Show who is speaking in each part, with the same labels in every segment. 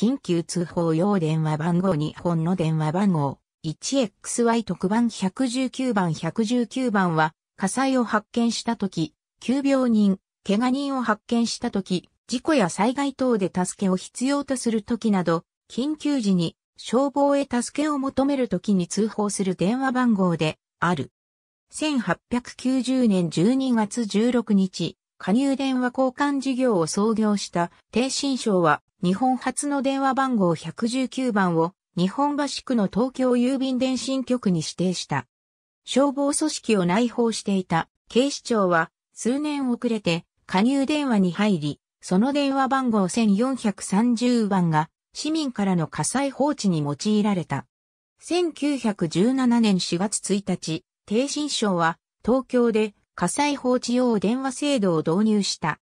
Speaker 1: 緊急通報用電話番号日本の電話番号 1XY 特番119番119番は火災を発見したとき、急病人、怪我人を発見したとき、事故や災害等で助けを必要とするときなど、緊急時に消防へ助けを求めるときに通報する電話番号である。1890年12月16日、加入電話交換事業を創業した低新省は日本初の電話番号119番を日本橋区の東京郵便電信局に指定した。消防組織を内包していた警視庁は数年遅れて加入電話に入り、その電話番号1430番が市民からの火災放置に用いられた。1917年4月1日、低新省は東京で火災放置用電話制度を導入した。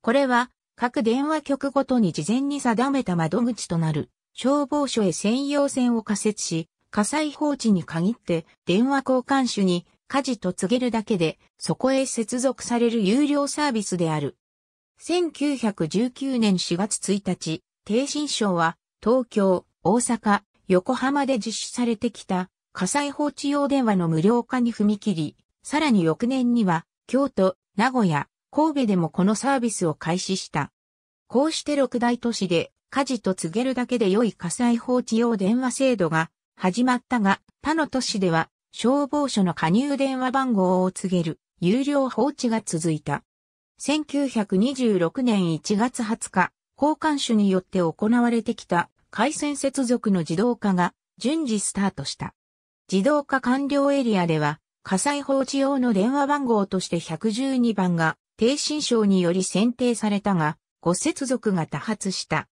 Speaker 1: これは各電話局ごとに事前に定めた窓口となる消防署へ専用線を仮設し、火災放置に限って電話交換手に火事と告げるだけで、そこへ接続される有料サービスである。1919年4月1日、低新省は東京、大阪、横浜で実施されてきた火災放置用電話の無料化に踏み切り、さらに翌年には京都、名古屋、神戸でもこのサービスを開始した。こうして六大都市で火事と告げるだけで良い火災報知用電話制度が始まったが、他の都市では消防署の加入電話番号を告げる有料放置が続いた。1926年1月20日、交換手によって行われてきた回線接続の自動化が順次スタートした。自動化完了エリアでは火災報知用の電話番号として112番が低心症により選定されたが、誤接続が多発した。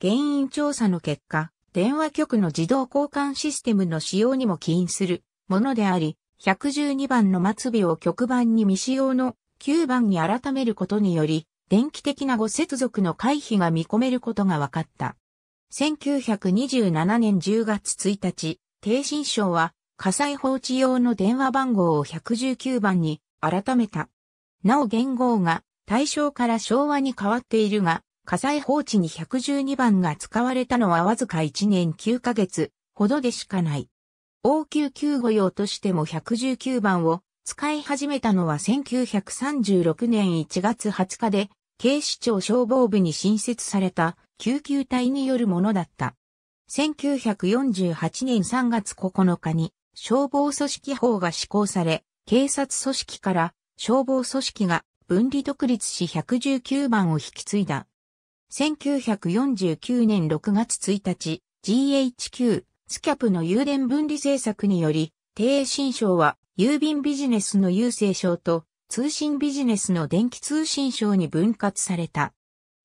Speaker 1: 原因調査の結果、電話局の自動交換システムの使用にも起因するものであり、112番の末尾を局番に未使用の9番に改めることにより、電気的な誤接続の回避が見込めることが分かった。1927年10月1日、低心症は火災放置用の電話番号を119番に改めた。なお元号が大正から昭和に変わっているが、火災放置に112番が使われたのはわずか1年9ヶ月ほどでしかない。応急救護用としても119番を使い始めたのは1936年1月20日で、警視庁消防部に新設された救急隊によるものだった。1948年3月9日に消防組織法が施行され、警察組織から消防組織が分離独立し119番を引き継いだ。1949年6月1日、GHQ、スキャプの郵電分離政策により、低新省は郵便ビジネスの郵政省と通信ビジネスの電気通信省に分割された。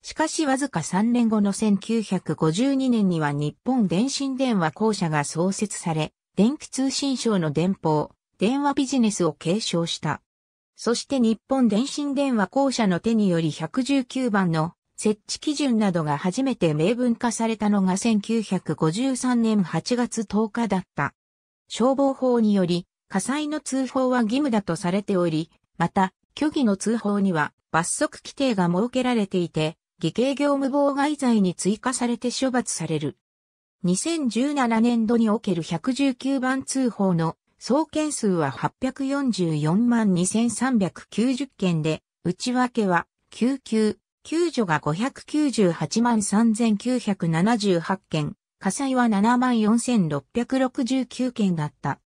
Speaker 1: しかしわずか3年後の1952年には日本電信電話公社が創設され、電気通信省の電報、電話ビジネスを継承した。そして日本電信電話公社の手により119番の設置基準などが初めて明文化されたのが1953年8月10日だった。消防法により火災の通報は義務だとされており、また虚偽の通報には罰則規定が設けられていて、偽計業務妨害罪に追加されて処罰される。2017年度における119番通報の総件数は844万2390件で、内訳は、救急、救助が598万3978件、火災は7万4669件だった。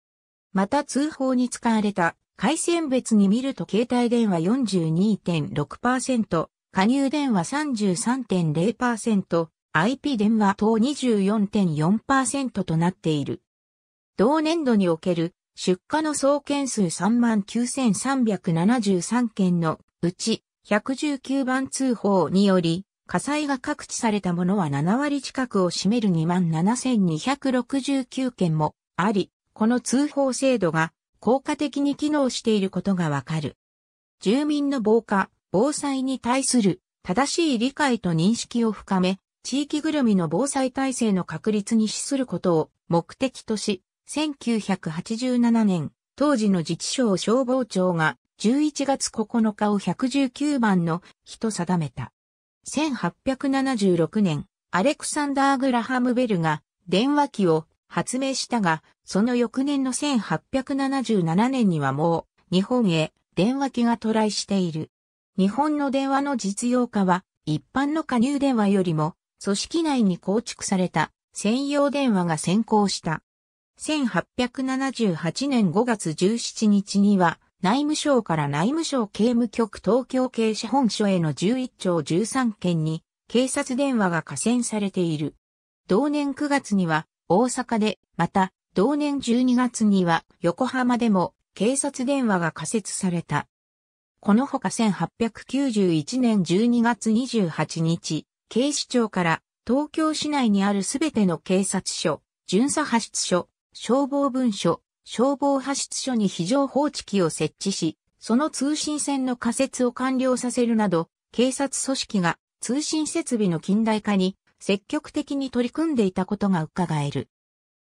Speaker 1: また通報に使われた、回線別に見ると携帯電話42.6%、加入電話33.0%、IP 電話等24.4%となっている。同年度における出荷の総件数39,373件のうち119番通報により火災が各地されたものは7割近くを占める27,269件もあり、この通報制度が効果的に機能していることがわかる。住民の防火、防災に対する正しい理解と認識を深め、地域ぐるみの防災体制の確立に資することを目的とし、1987年、当時の自治省消防庁が11月9日を119番の日と定めた。1876年、アレクサンダー・グラハム・ベルが電話機を発明したが、その翌年の1877年にはもう日本へ電話機が渡来している。日本の電話の実用化は一般の加入電話よりも組織内に構築された専用電話が先行した。1878年5月17日には、内務省から内務省刑務局東京警視本署への11丁13件に、警察電話が加線されている。同年9月には、大阪で、また、同年12月には、横浜でも、警察電話が仮設された。このほか1891年12月28日、警視庁から東京市内にあるすべての警察署、巡査派出所、消防文書、消防派出所に非常放置機を設置し、その通信線の仮設を完了させるなど、警察組織が通信設備の近代化に積極的に取り組んでいたことが伺える。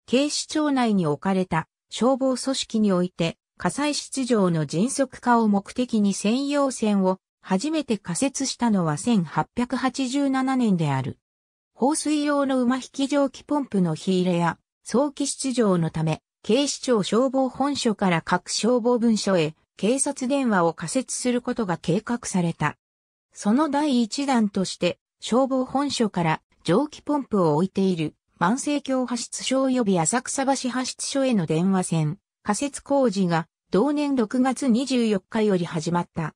Speaker 1: 警視庁内に置かれた消防組織において、火災出場の迅速化を目的に専用線を初めて仮設したのは1887年である。放水用の馬引き蒸気ポンプの火入れや早期出場のため、警視庁消防本署から各消防分署へ警察電話を仮設することが計画された。その第一弾として、消防本署から蒸気ポンプを置いている万世橋派出所及び浅草橋派出所への電話線、仮設工事が同年6月24日より始まった。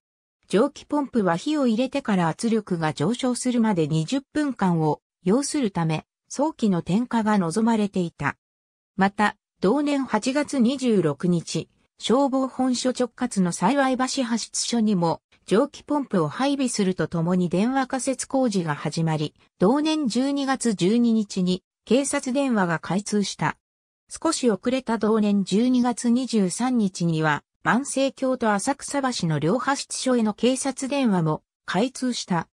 Speaker 1: 蒸気ポンプは火を入れてから圧力が上昇するまで20分間を要するため、早期の点火が望まれていた。また、同年8月26日、消防本所直轄の幸橋派出所にも、蒸気ポンプを配備するとともに電話仮設工事が始まり、同年12月12日に警察電話が開通した。少し遅れた同年12月23日には、万世橋と浅草橋の両派出所への警察電話も開通した。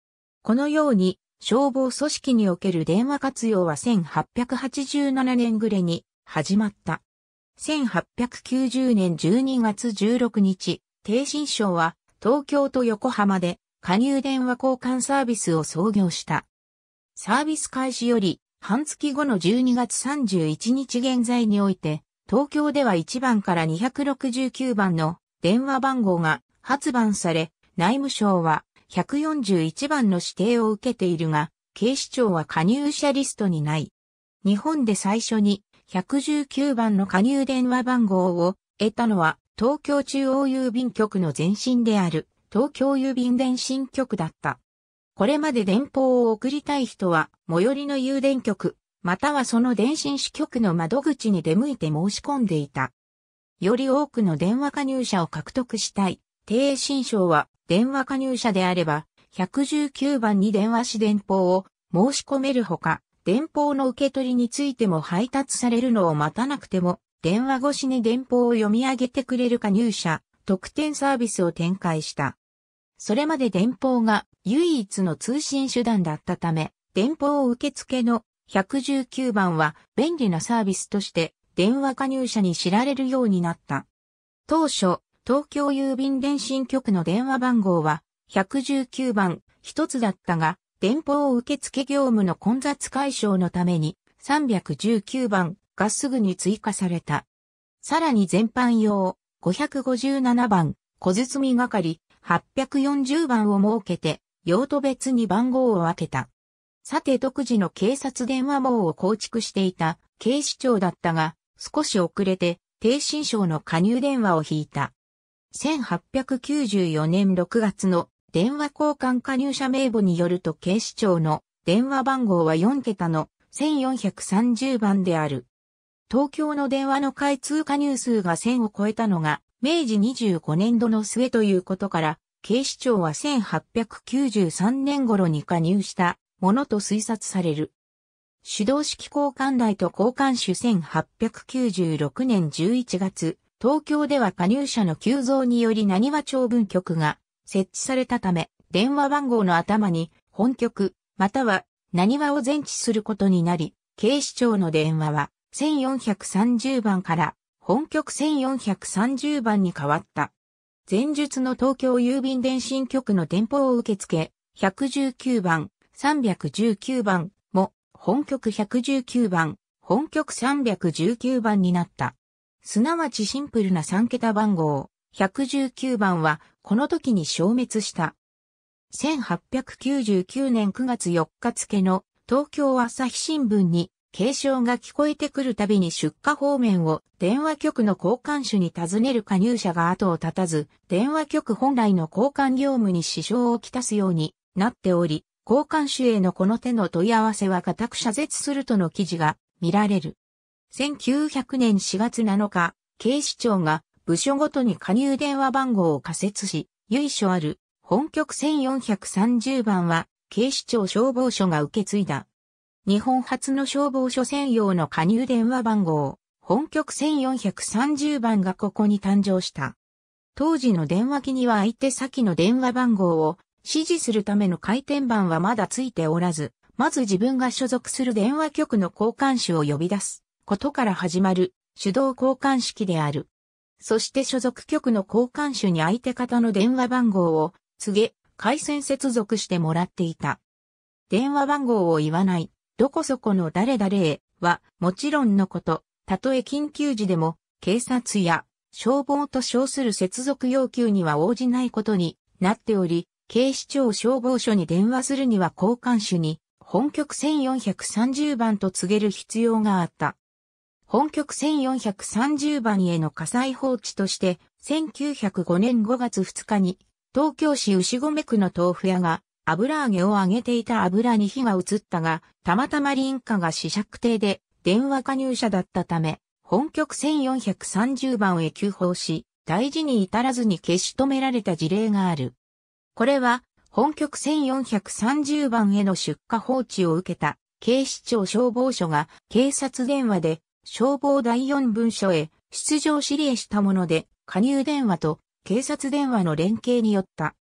Speaker 1: このように、消防組織における電話活用は1887年暮れに始まった。1890年12月16日、低新省は東京と横浜で加入電話交換サービスを創業した。サービス開始より半月後の12月31日現在において、東京では1番から269番の電話番号が発売され、内務省は141番の指定を受けているが、警視庁は加入者リストにない。日本で最初に119番の加入電話番号を得たのは東京中央郵便局の前身である東京郵便電信局だった。これまで電報を送りたい人は最寄りの郵電局、またはその電信支局の窓口に出向いて申し込んでいた。より多くの電話加入者を獲得したい。低新賞は電話加入者であれば、119番に電話し電報を申し込めるほか、電報の受け取りについても配達されるのを待たなくても、電話越しに電報を読み上げてくれる加入者、特典サービスを展開した。それまで電報が唯一の通信手段だったため、電報受付の119番は便利なサービスとして電話加入者に知られるようになった。当初、東京郵便電信局の電話番号は119番一つだったが、電報受付業務の混雑解消のために319番がすぐに追加された。さらに全般用557番小包係840番を設けて用途別に番号を分けた。さて独自の警察電話網を構築していた警視庁だったが少し遅れて低新省の加入電話を引いた。1894年6月の電話交換加入者名簿によると警視庁の電話番号は4桁の1430番である。東京の電話の開通加入数が1000を超えたのが明治25年度の末ということから、警視庁は1893年頃に加入したものと推察される。手動式交換台と交換手1896年11月、東京では加入者の急増により何和長文局が設置されたため、電話番号の頭に本局、または何話を前置することになり、警視庁の電話は1430番から本局1430番に変わった。前述の東京郵便電信局の電報を受け付け、119番、319番も本局119番、本局319番になった。すなわちシンプルな3桁番号、119番はこの時に消滅した。1899年9月4日付の東京朝日新聞に警鐘が聞こえてくるたびに出荷方面を電話局の交換手に尋ねる加入者が後を絶たず、電話局本来の交換業務に支障をきたすようになっており、交換手へのこの手の問い合わせは固く謝絶するとの記事が見られる。1900年4月7日、警視庁が部署ごとに加入電話番号を仮設し、由緒ある本局1430番は警視庁消防署が受け継いだ。日本初の消防署専用の加入電話番号、本局1430番がここに誕生した。当時の電話機には相手先の電話番号を指示するための回転板はまだついておらず、まず自分が所属する電話局の交換手を呼び出すことから始まる手動交換式である。そして所属局の交換手に相手方の電話番号を告げ、回線接続してもらっていた。電話番号を言わない、どこそこの誰々へは、もちろんのこと、たとえ緊急時でも、警察や消防と称する接続要求には応じないことになっており、警視庁消防署に電話するには交換手に、本局1430番と告げる必要があった。本局1430番への火災放置として、1905年5月2日に、東京市牛込区の豆腐屋が、油揚げを揚げていた油に火が移ったが、たまたま林家が試釈亭で、電話加入者だったため、本局1430番へ急報し、大事に至らずに消し止められた事例がある。これは、本局1430番への出荷放置を受けた警視庁消防署が警察電話で消防第四文書へ出場指令したもので、加入電話と警察電話の連携によった。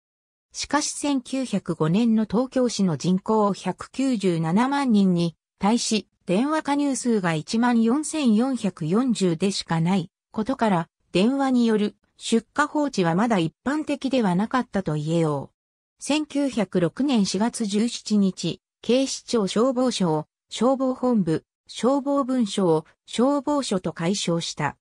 Speaker 1: しかし1905年の東京市の人口197万人に対し電話加入数が14,440でしかないことから電話による出荷放置はまだ一般的ではなかったと言えよう。1906年4月17日、警視庁消防を消防本部消防文書を消防署と解消した。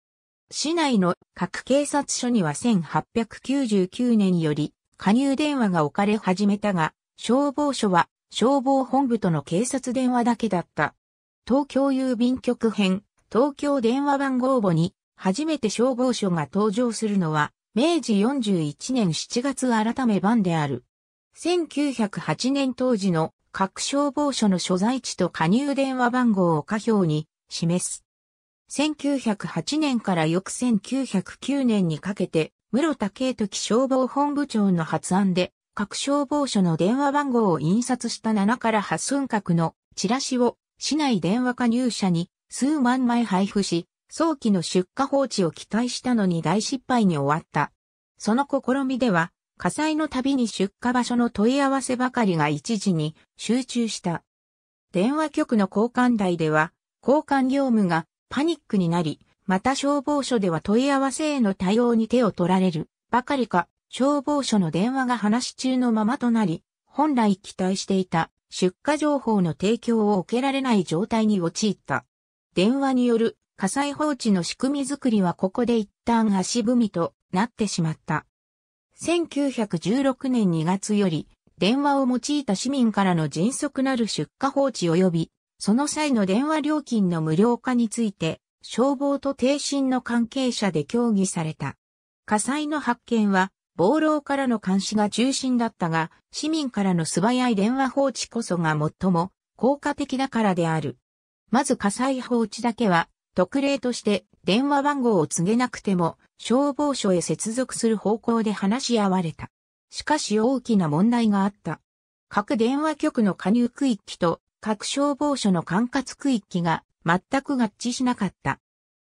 Speaker 1: 市内の各警察署には1899年より加入電話が置かれ始めたが、消防署は消防本部との警察電話だけだった。東京郵便局編、東京電話番号簿に初めて消防署が登場するのは、明治41年7月改め版である。1908年当時の各消防署の所在地と加入電話番号を下表に示す。1908年から翌1909年にかけて、室田啓時消防本部長の発案で、各消防署の電話番号を印刷した7から8寸角のチラシを市内電話加入者に数万枚配布し、早期の出荷放置を期待したのに大失敗に終わった。その試みでは、火災のたびに出火場所の問い合わせばかりが一時に集中した。電話局の交換台では、交換業務がパニックになり、また消防署では問い合わせへの対応に手を取られるばかりか、消防署の電話が話中のままとなり、本来期待していた出火情報の提供を受けられない状態に陥った。電話による火災放置の仕組みづくりはここで一旦足踏みとなってしまった。1916年2月より、電話を用いた市民からの迅速なる出荷放置及び、その際の電話料金の無料化について、消防と停身の関係者で協議された。火災の発見は、暴浪からの監視が中心だったが、市民からの素早い電話放置こそが最も効果的だからである。まず火災放置だけは、特例として電話番号を告げなくても消防署へ接続する方向で話し合われた。しかし大きな問題があった。各電話局の加入区域と各消防署の管轄区域が全く合致しなかった。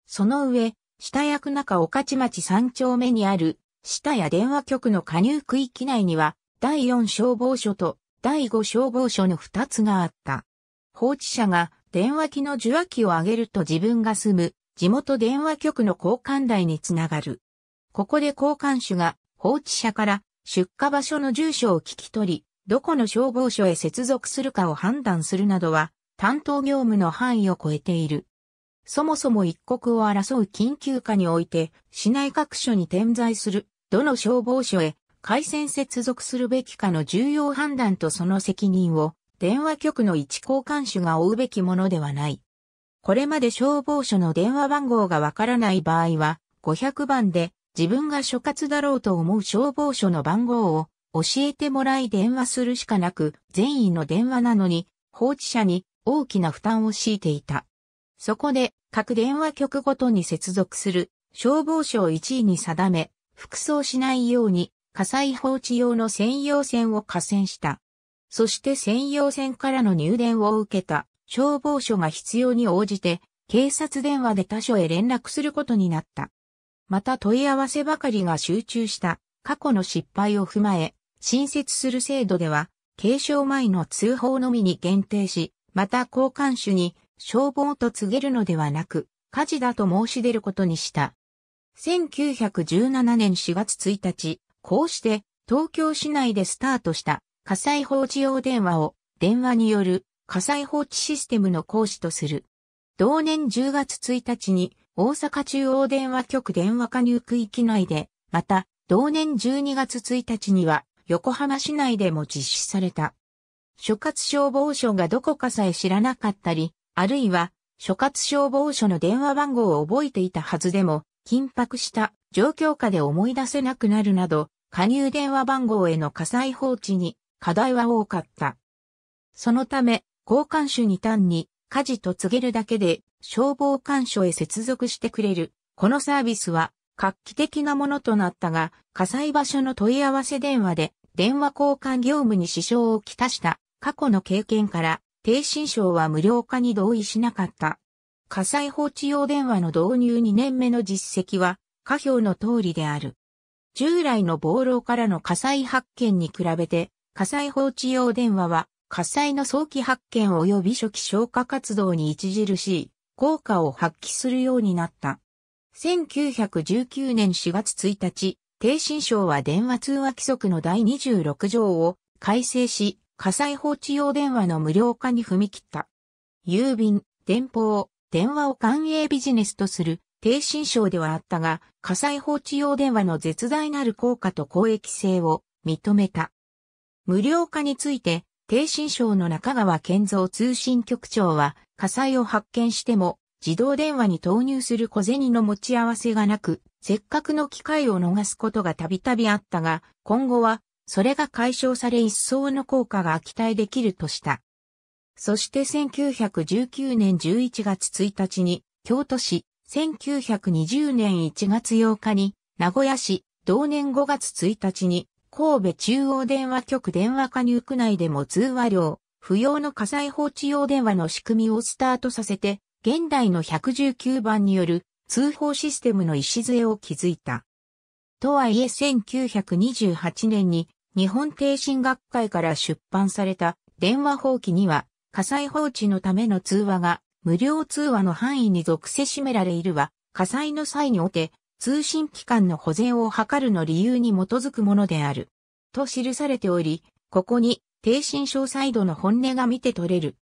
Speaker 1: その上、下役中御徒町三丁目にある下や電話局の加入区域内には第4消防署と第5消防署の二つがあった。放置者が電話機の受話器を上げると自分が住む地元電話局の交換台につながる。ここで交換手が放置者から出火場所の住所を聞き取り、どこの消防署へ接続するかを判断するなどは担当業務の範囲を超えている。そもそも一刻を争う緊急下において、市内各所に点在する、どの消防署へ回線接続するべきかの重要判断とその責任を、電話局の一交換手が負うべきものではない。これまで消防署の電話番号がわからない場合は、500番で自分が所轄だろうと思う消防署の番号を教えてもらい電話するしかなく、善意の電話なのに、放置者に大きな負担を強いていた。そこで、各電話局ごとに接続する消防署を1位に定め、服装しないように火災放置用の専用線を河川した。そして専用線からの入電を受けた消防署が必要に応じて、警察電話で他所へ連絡することになった。また問い合わせばかりが集中した過去の失敗を踏まえ、新設する制度では、継承前の通報のみに限定し、また交換手に消防と告げるのではなく、火事だと申し出ることにした。1917年4月1日、こうして東京市内でスタートした火災報知用電話を電話による火災放置システムの講師とする。同年10月1日に大阪中央電話局電話加入区域内で、また同年12月1日には横浜市内でも実施された。諸葛消防署がどこかさえ知らなかったり、あるいは諸葛消防署の電話番号を覚えていたはずでも、緊迫した状況下で思い出せなくなるなど、加入電話番号への火災放置に課題は多かった。そのため、交換手に単に火事と告げるだけで消防官所へ接続してくれる。このサービスは画期的なものとなったが、火災場所の問い合わせ電話で電話交換業務に支障をきたした過去の経験から、低心症は無料化に同意しなかった。火災放置用電話の導入2年目の実績は、下表の通りである。従来の暴露からの火災発見に比べて、火災放置用電話は火災の早期発見及び初期消火活動に著しい効果を発揮するようになった。1919年4月1日、低震省は電話通話規則の第26条を改正し、火災放置用電話の無料化に踏み切った。郵便、電報、電話を官営ビジネスとする低震省ではあったが、火災放置用電話の絶大なる効果と公益性を認めた。無料化について、低新省の中川健三通信局長は、火災を発見しても、自動電話に投入する小銭の持ち合わせがなく、せっかくの機会を逃すことがたびたびあったが、今後は、それが解消され一層の効果が期待できるとした。そして1919年11月1日に、京都市、1920年1月8日に、名古屋市、同年5月1日に、神戸中央電話局電話加入区内でも通話料、不要の火災報知用電話の仕組みをスタートさせて、現代の119番による通報システムの礎を築いた。とはいえ1928年に日本停進学会から出版された電話放棄には火災放置のための通話が無料通話の範囲に属せしめられいるは火災の際におて通信機関の保全を図るの理由に基づくものである。と記されており、ここに、低信省サイドの本音が見て取れる。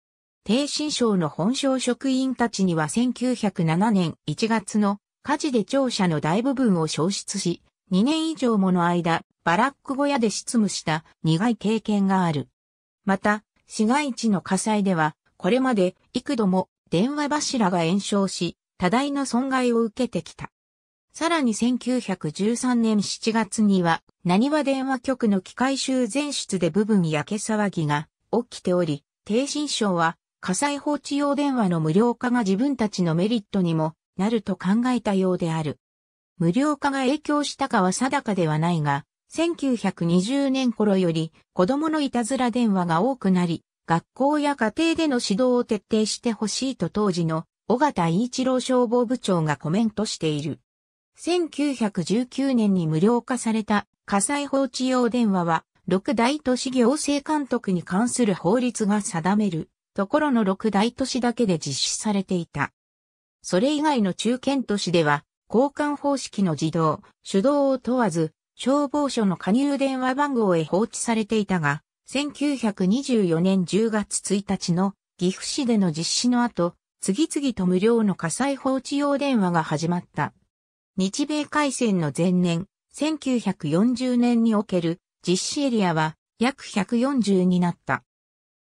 Speaker 1: 低信省の本省職員たちには1907年1月の火事で庁舎の大部分を消失し、2年以上もの間、バラック小屋で執務した苦い経験がある。また、市街地の火災では、これまで幾度も電話柱が延焼し、多大な損害を受けてきた。さらに1913年7月には、何は電話局の機械集全室で部分焼け騒ぎが起きており、低心省は火災放置用電話の無料化が自分たちのメリットにもなると考えたようである。無料化が影響したかは定かではないが、1920年頃より子供のいたずら電話が多くなり、学校や家庭での指導を徹底してほしいと当時の尾形一郎消防部長がコメントしている。1919年に無料化された火災放置用電話は、六大都市行政監督に関する法律が定めるところの六大都市だけで実施されていた。それ以外の中堅都市では、交換方式の自動、手動を問わず、消防署の加入電話番号へ放置されていたが、1924年10月1日の岐阜市での実施の後、次々と無料の火災放置用電話が始まった。日米海戦の前年、1940年における実施エリアは約140になった。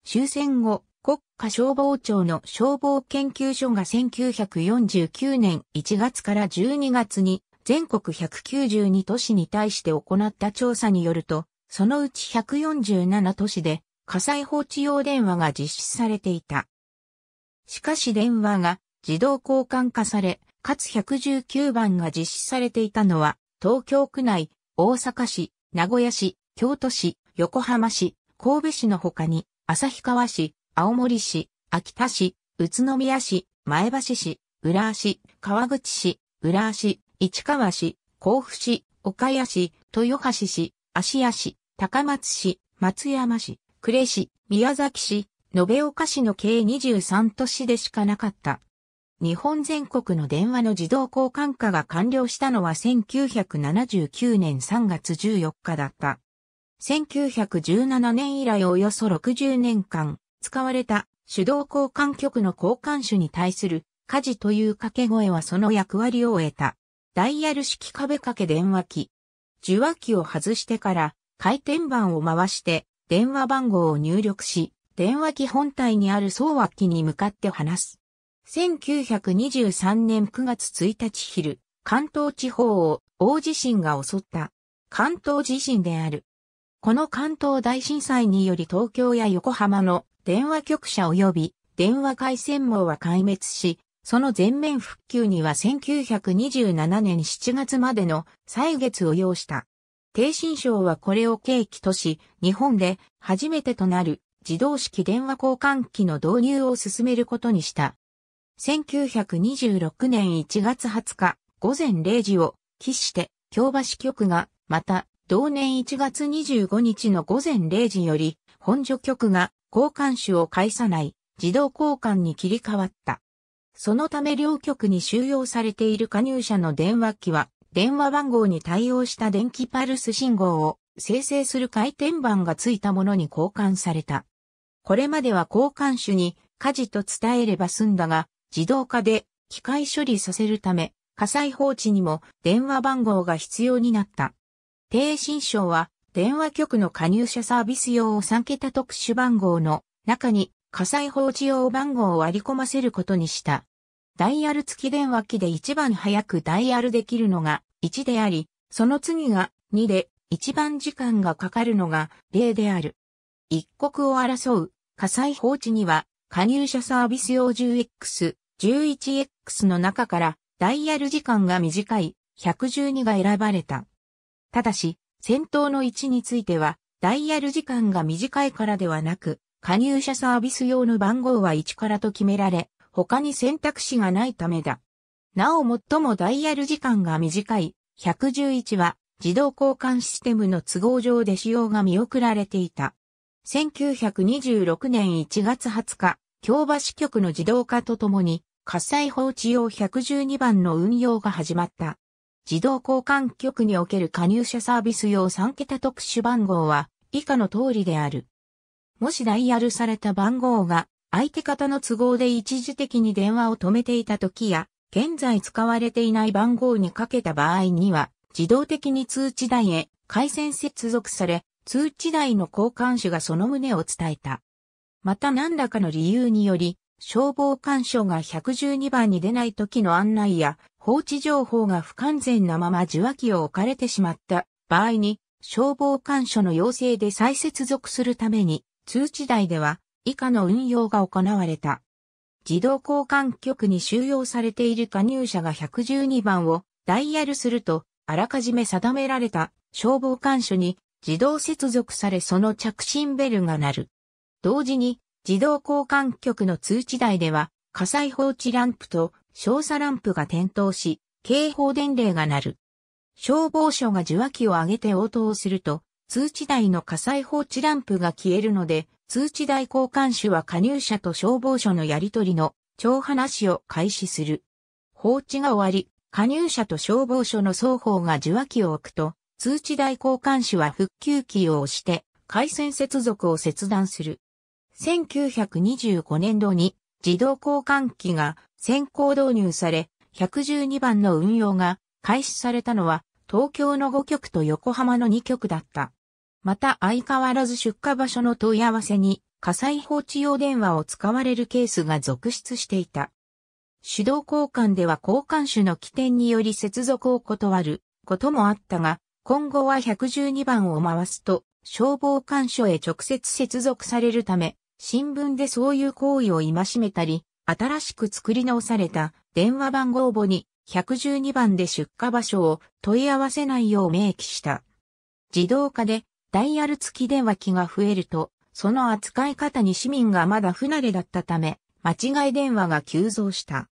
Speaker 1: 終戦後、国家消防庁の消防研究所が1949年1月から12月に全国192都市に対して行った調査によると、そのうち147都市で火災報知用電話が実施されていた。しかし電話が自動交換化され、かつ119番が実施されていたのは、東京区内、大阪市、名古屋市、京都市、横浜市、神戸市の他に、旭川市、青森市、秋田市、宇都宮市、前橋市、浦和市、川口市、浦和市、市川市、甲府市、岡谷市、豊橋市、芦屋市、高松市、松山市、呉市、宮崎市、延岡市の計23都市でしかなかった。日本全国の電話の自動交換化が完了したのは1979年3月14日だった。1917年以来およそ60年間使われた手動交換局の交換手に対する家事という掛け声はその役割を得た。ダイヤル式壁掛け電話機。受話器を外してから回転板を回して電話番号を入力し、電話機本体にある送話機に向かって話す。1923年9月1日昼、関東地方を大地震が襲った関東地震である。この関東大震災により東京や横浜の電話局舎及び電話回線網は壊滅し、その全面復旧には1927年7月までの歳月を要した。低新省はこれを契機とし、日本で初めてとなる自動式電話交換機の導入を進めることにした。1926年1月20日午前0時を期して京橋局がまた同年1月25日の午前0時より本所局が交換手を介さない自動交換に切り替わった。そのため両局に収容されている加入者の電話機は電話番号に対応した電気パルス信号を生成する回転板がついたものに交換された。これまでは交換手に火事と伝えれば済んだが、自動化で機械処理させるため、火災放置にも電話番号が必要になった。低新省は電話局の加入者サービス用を3桁特殊番号の中に火災放置用番号を割り込ませることにした。ダイヤル付き電話機で一番早くダイヤルできるのが1であり、その次が2で一番時間がかかるのが0である。一刻を争う火災放置には加入者サービス用 10X、11X の中からダイヤル時間が短い112が選ばれた。ただし、先頭の位置については、ダイヤル時間が短いからではなく、加入者サービス用の番号は1からと決められ、他に選択肢がないためだ。なお最もダイヤル時間が短い111は自動交換システムの都合上で使用が見送られていた。1926年1月20日、京橋局の自動化とともに火災報知用112番の運用が始まった。自動交換局における加入者サービス用3桁特殊番号は以下の通りである。もしダイヤルされた番号が相手方の都合で一時的に電話を止めていた時や、現在使われていない番号にかけた場合には、自動的に通知台へ回線接続され、通知台の交換手がその旨を伝えた。また何らかの理由により、消防官署が112番に出ない時の案内や、放置情報が不完全なまま受話器を置かれてしまった場合に、消防官署の要請で再接続するために、通知台では以下の運用が行われた。自動交換局に収容されている加入者が112番をダイヤルすると、あらかじめ定められた消防官署に自動接続されその着信ベルが鳴る。同時に自動交換局の通知台では、火災放置ランプと照射ランプが点灯し、警報伝令が鳴る。消防署が受話器を上げて応答すると、通知台の火災放置ランプが消えるので、通知台交換手は加入者と消防署のやりとりの超話を開始する。放置が終わり、加入者と消防署の双方が受話器を置くと、通知台交換手は復旧キーを押して、回線接続を切断する。1925年度に自動交換機が先行導入され、112番の運用が開始されたのは東京の5局と横浜の2局だった。また相変わらず出荷場所の問い合わせに火災報知用電話を使われるケースが続出していた。手動交換では交換手の起点により接続を断ることもあったが、今後は112番を回すと消防官所へ直接接続されるため、新聞でそういう行為を戒めたり、新しく作り直された電話番号簿に112番で出荷場所を問い合わせないよう明記した。自動化でダイヤル付き電話機が増えると、その扱い方に市民がまだ不慣れだったため、間違い電話が急増した。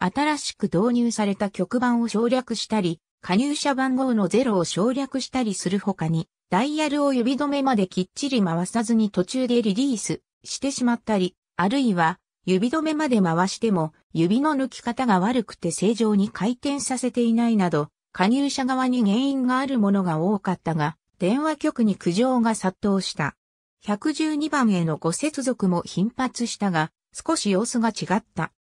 Speaker 1: 新しく導入された局番を省略したり、加入者番号のゼロを省略したりするほかに、ダイヤルを呼び止めまできっちり回さずに途中でリリース、してしまったり、あるいは指止めまで回しても指の抜き方が悪くて正常に回転させていないなど、加入者側に原因があるものが多かったが、電話局に苦情が殺到した。112番へのご接続も頻発したが、少し様子が違った。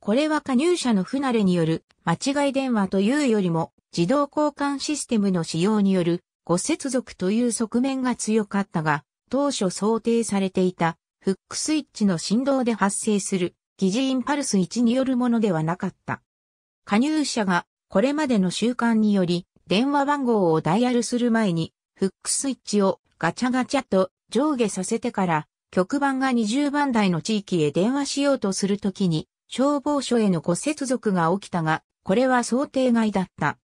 Speaker 1: これは加入者の不慣れによる間違い電話というよりも自動交換システムの使用によるご接続という側面が強かったが、当初想定されていたフックスイッチの振動で発生する疑似インパルス1によるものではなかった。加入者がこれまでの習慣により電話番号をダイヤルする前にフックスイッチをガチャガチャと上下させてから局番が20番台の地域へ電話しようとするときに消防署への骨接続が起きたが、これは想定外だった。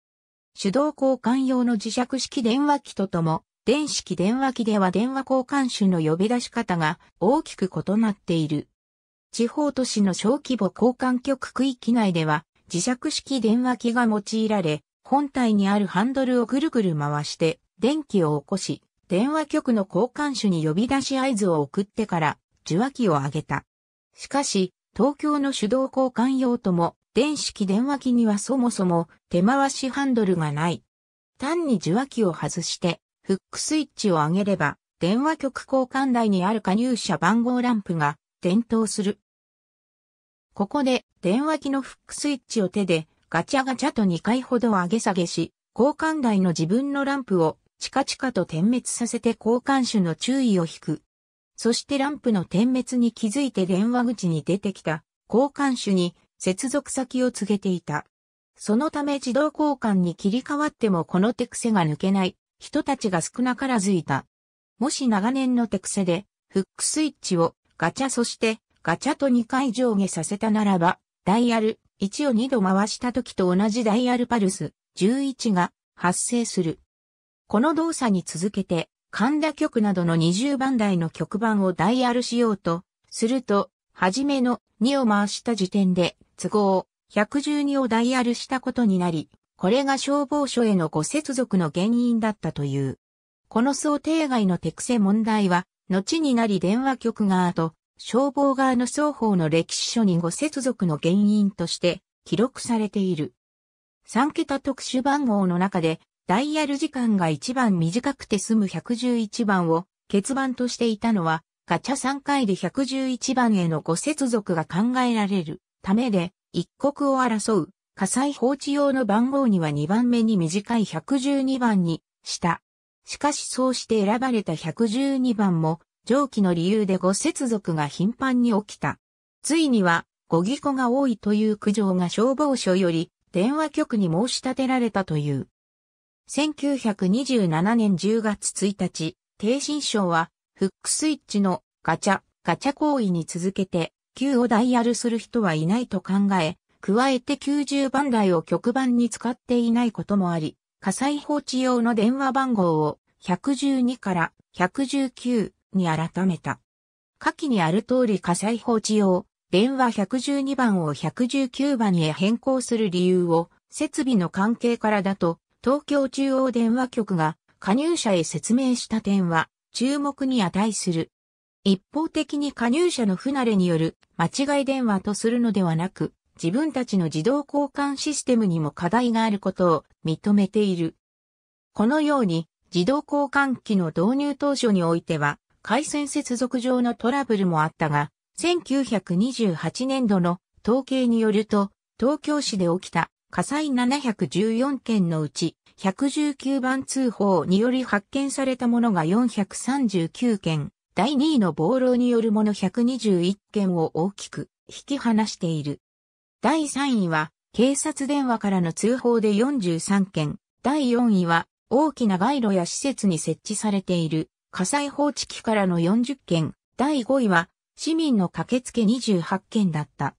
Speaker 1: 手動交換用の磁石式電話機ととも電子機電話機では電話交換手の呼び出し方が大きく異なっている。地方都市の小規模交換局区域内では磁石式電話機が用いられ、本体にあるハンドルをぐるぐる回して電気を起こし、電話局の交換手に呼び出し合図を送ってから受話器を上げた。しかし、東京の手動交換用とも電子機電話機にはそもそも手回しハンドルがない。単に受話器を外してフックスイッチを上げれば、電話局交換台にある加入者番号ランプが点灯する。ここで電話機のフックスイッチを手でガチャガチャと2回ほど上げ下げし、交換台の自分のランプをチカチカと点滅させて交換手の注意を引く。そしてランプの点滅に気づいて電話口に出てきた交換手に接続先を告げていた。そのため自動交換に切り替わってもこの手癖が抜けない人たちが少なからずいた。もし長年の手癖で、フックスイッチをガチャそしてガチャと2回上下させたならば、ダイヤル1を2度回した時と同じダイヤルパルス11が発生する。この動作に続けて、神田局などの20番台の局番をダイヤルしようと、すると、はじめの2を回した時点で、都合112をダイヤルしたことになり、これが消防署へのご接続の原因だったという。この想定外の手癖問題は、後になり電話局側と消防側の双方の歴史書にご接続の原因として記録されている。3桁特殊番号の中でダイヤル時間が一番短くて済む111番を欠番としていたのはガチャ3回で111番へのご接続が考えられるためで一刻を争う火災報知用の番号には2番目に短い112番にした。しかしそうして選ばれた112番も、上記の理由で誤接続が頻繁に起きた。ついには、ご義庫が多いという苦情が消防署より電話局に申し立てられたという。1927年10月1日、低心省は、フックスイッチのガチャ、ガチャ行為に続けて、q をダイヤルする人はいないと考え、加えて90番台を局番に使っていないこともあり、火災放置用の電話番号を112から119に改めた。下記にある通り火災放置用、電話112番を119番へ変更する理由を、設備の関係からだと、東京中央電話局が加入者へ説明した点は、注目に値する。一方的に加入者の不慣れによる間違い電話とするのではなく、自分たちの自動交換システムにも課題があることを認めている。このように、自動交換機の導入当初においては、回線接続上のトラブルもあったが、1928年度の統計によると、東京市で起きた火災714件のうち、119番通報により発見されたものが439件、第2位の暴露によるもの121件を大きく引き離している。第3位は、警察電話からの通報で43件。第4位は、大きな街路や施設に設置されている火災報知器からの40件。第5位は、市民の駆けつけ28件だった。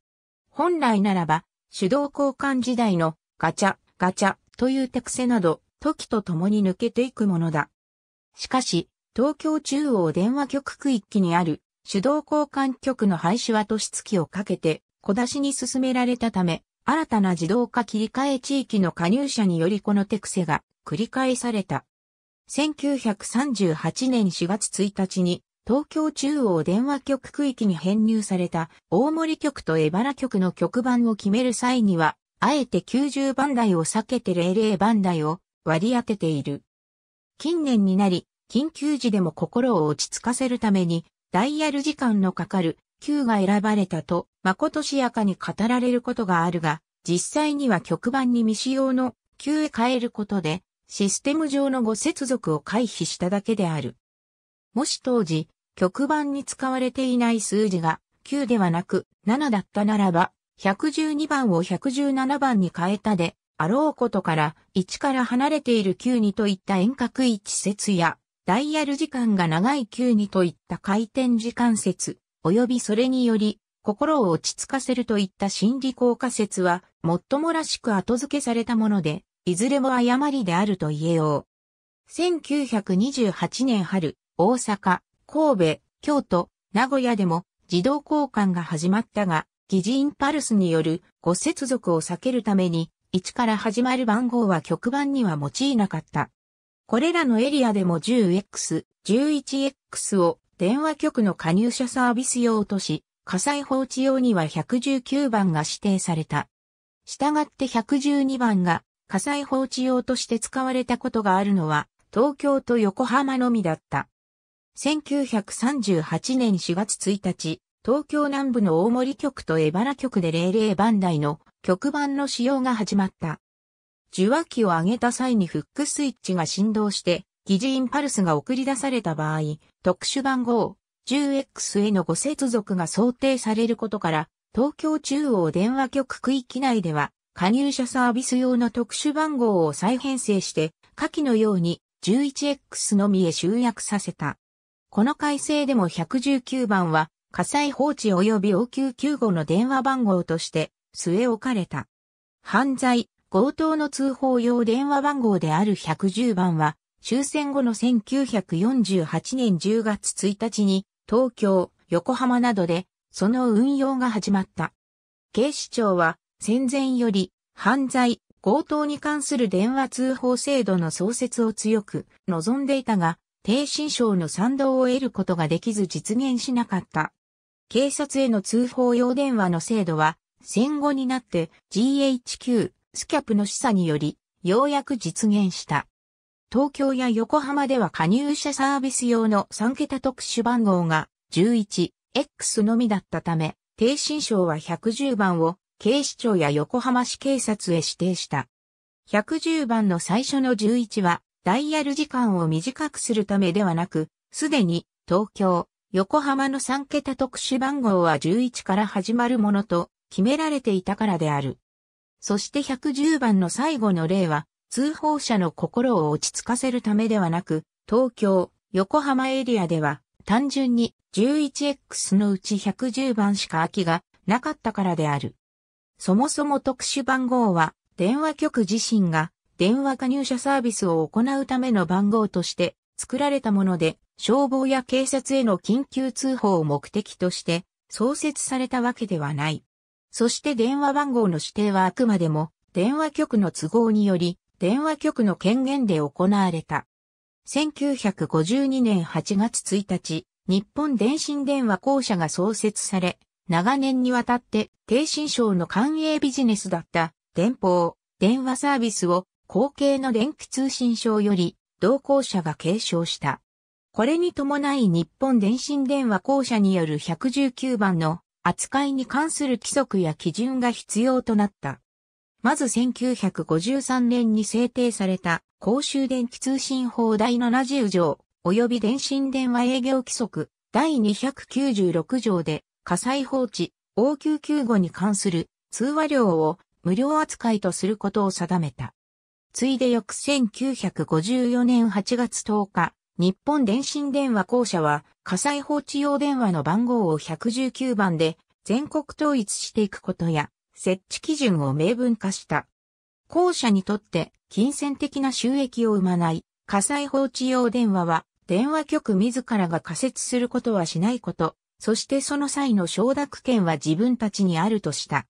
Speaker 1: 本来ならば、手動交換時代のガチャ、ガチャという手癖など、時と共に抜けていくものだ。しかし、東京中央電話局区域にある手動交換局の廃止は年月をかけて小出しに進められたため、新たな自動化切り替え地域の加入者によりこの手癖が繰り返された。1938年4月1日に東京中央電話局区域に編入された大森局と江原局の局番を決める際には、あえて90番台を避けて00番台を割り当てている。近年になり、緊急時でも心を落ち着かせるために、ダイヤル時間のかかる Q が選ばれたと、誠しやかに語られることがあるが、実際には局番に未使用の Q へ変えることで、システム上の誤接続を回避しただけである。もし当時、局番に使われていない数字が9ではなく7だったならば、112番を117番に変えたで、あろうことから1から離れている92といった遠隔位置説や、ダイヤル時間が長い92といった回転時間説。及びそれにより、心を落ち着かせるといった心理効果説は、もっともらしく後付けされたもので、いずれも誤りであると言えよう。1928年春、大阪、神戸、京都、名古屋でも自動交換が始まったが、疑似インパルスによる骨接続を避けるために、1から始まる番号は局番には用いなかった。これらのエリアでも 10X、11X を電話局の加入者サービス用とし、火災報知用には119番が指定された。したがって112番が火災報知用として使われたことがあるのは東京と横浜のみだった。1938年4月1日、東京南部の大森局と江原局で00番台の局番の使用が始まった。受話器を上げた際にフックスイッチが振動して疑似インパルスが送り出された場合、特殊番号 10X へのご接続が想定されることから、東京中央電話局区域内では、加入者サービス用の特殊番号を再編成して、下記のように 11X のみへ集約させた。この改正でも119番は、火災放置及び応急救護の電話番号として据え置かれた。犯罪、強盗の通報用電話番号である110番は、終戦後の1948年10月1日に東京、横浜などでその運用が始まった。警視庁は戦前より犯罪、強盗に関する電話通報制度の創設を強く望んでいたが、低心症の賛同を得ることができず実現しなかった。警察への通報用電話の制度は戦後になって GHQ、スキャップの示唆によりようやく実現した。東京や横浜では加入者サービス用の3桁特殊番号が 11X のみだったため、低新章は110番を警視庁や横浜市警察へ指定した。110番の最初の11は、ダイヤル時間を短くするためではなく、すでに東京、横浜の3桁特殊番号は11から始まるものと決められていたからである。そして110番の最後の例は、通報者の心を落ち着かせるためではなく、東京、横浜エリアでは単純に 11X のうち110番しか空きがなかったからである。そもそも特殊番号は電話局自身が電話加入者サービスを行うための番号として作られたもので消防や警察への緊急通報を目的として創設されたわけではない。そして電話番号の指定はあくまでも電話局の都合により電話局の権限で行われた。1952年8月1日、日本電信電話公社が創設され、長年にわたって低信省の官営ビジネスだった電報、電話サービスを後継の電気通信省より同行者が継承した。これに伴い日本電信電話公社による119番の扱いに関する規則や基準が必要となった。まず1953年に制定された公衆電気通信法第70条及び電信電話営業規則第296条で火災放置応急救護に関する通話料を無料扱いとすることを定めた。ついで翌1954年8月10日、日本電信電話公社は火災放置用電話の番号を119番で全国統一していくことや、設置基準を明文化した。後者にとって金銭的な収益を生まない火災放置用電話は電話局自らが仮設することはしないこと、そしてその際の承諾権は自分たちにあるとした。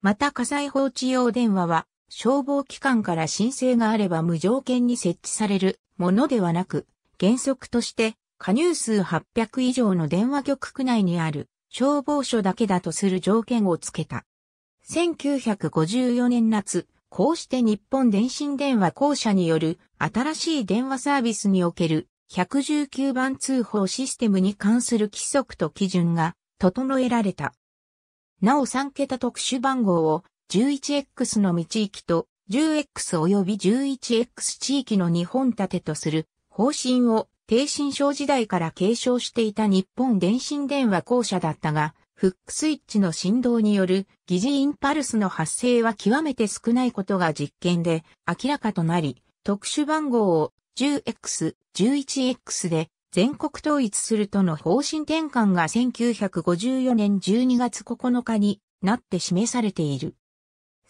Speaker 1: また火災放置用電話は消防機関から申請があれば無条件に設置されるものではなく、原則として加入数800以上の電話局区内にある消防署だけだとする条件をつけた。1954年夏、こうして日本電信電話公社による新しい電話サービスにおける119番通報システムに関する規則と基準が整えられた。なお3桁特殊番号を 11X のみ地域と 10X 及び 11X 地域の2本立てとする方針を低新省時代から継承していた日本電信電話公社だったが、フックスイッチの振動による疑似インパルスの発生は極めて少ないことが実験で明らかとなり、特殊番号を 10X、11X で全国統一するとの方針転換が1954年12月9日になって示されている。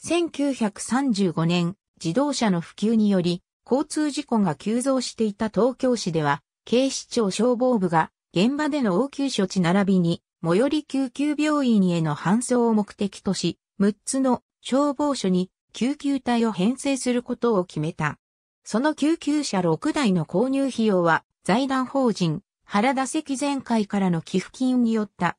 Speaker 1: 1935年、自動車の普及により、交通事故が急増していた東京市では、警視庁消防部が現場での応急処置並びに最寄り救急病院への搬送を目的とし、6つの消防署に救急隊を編成することを決めた。その救急車6台の購入費用は財団法人原田石前会からの寄付金によった。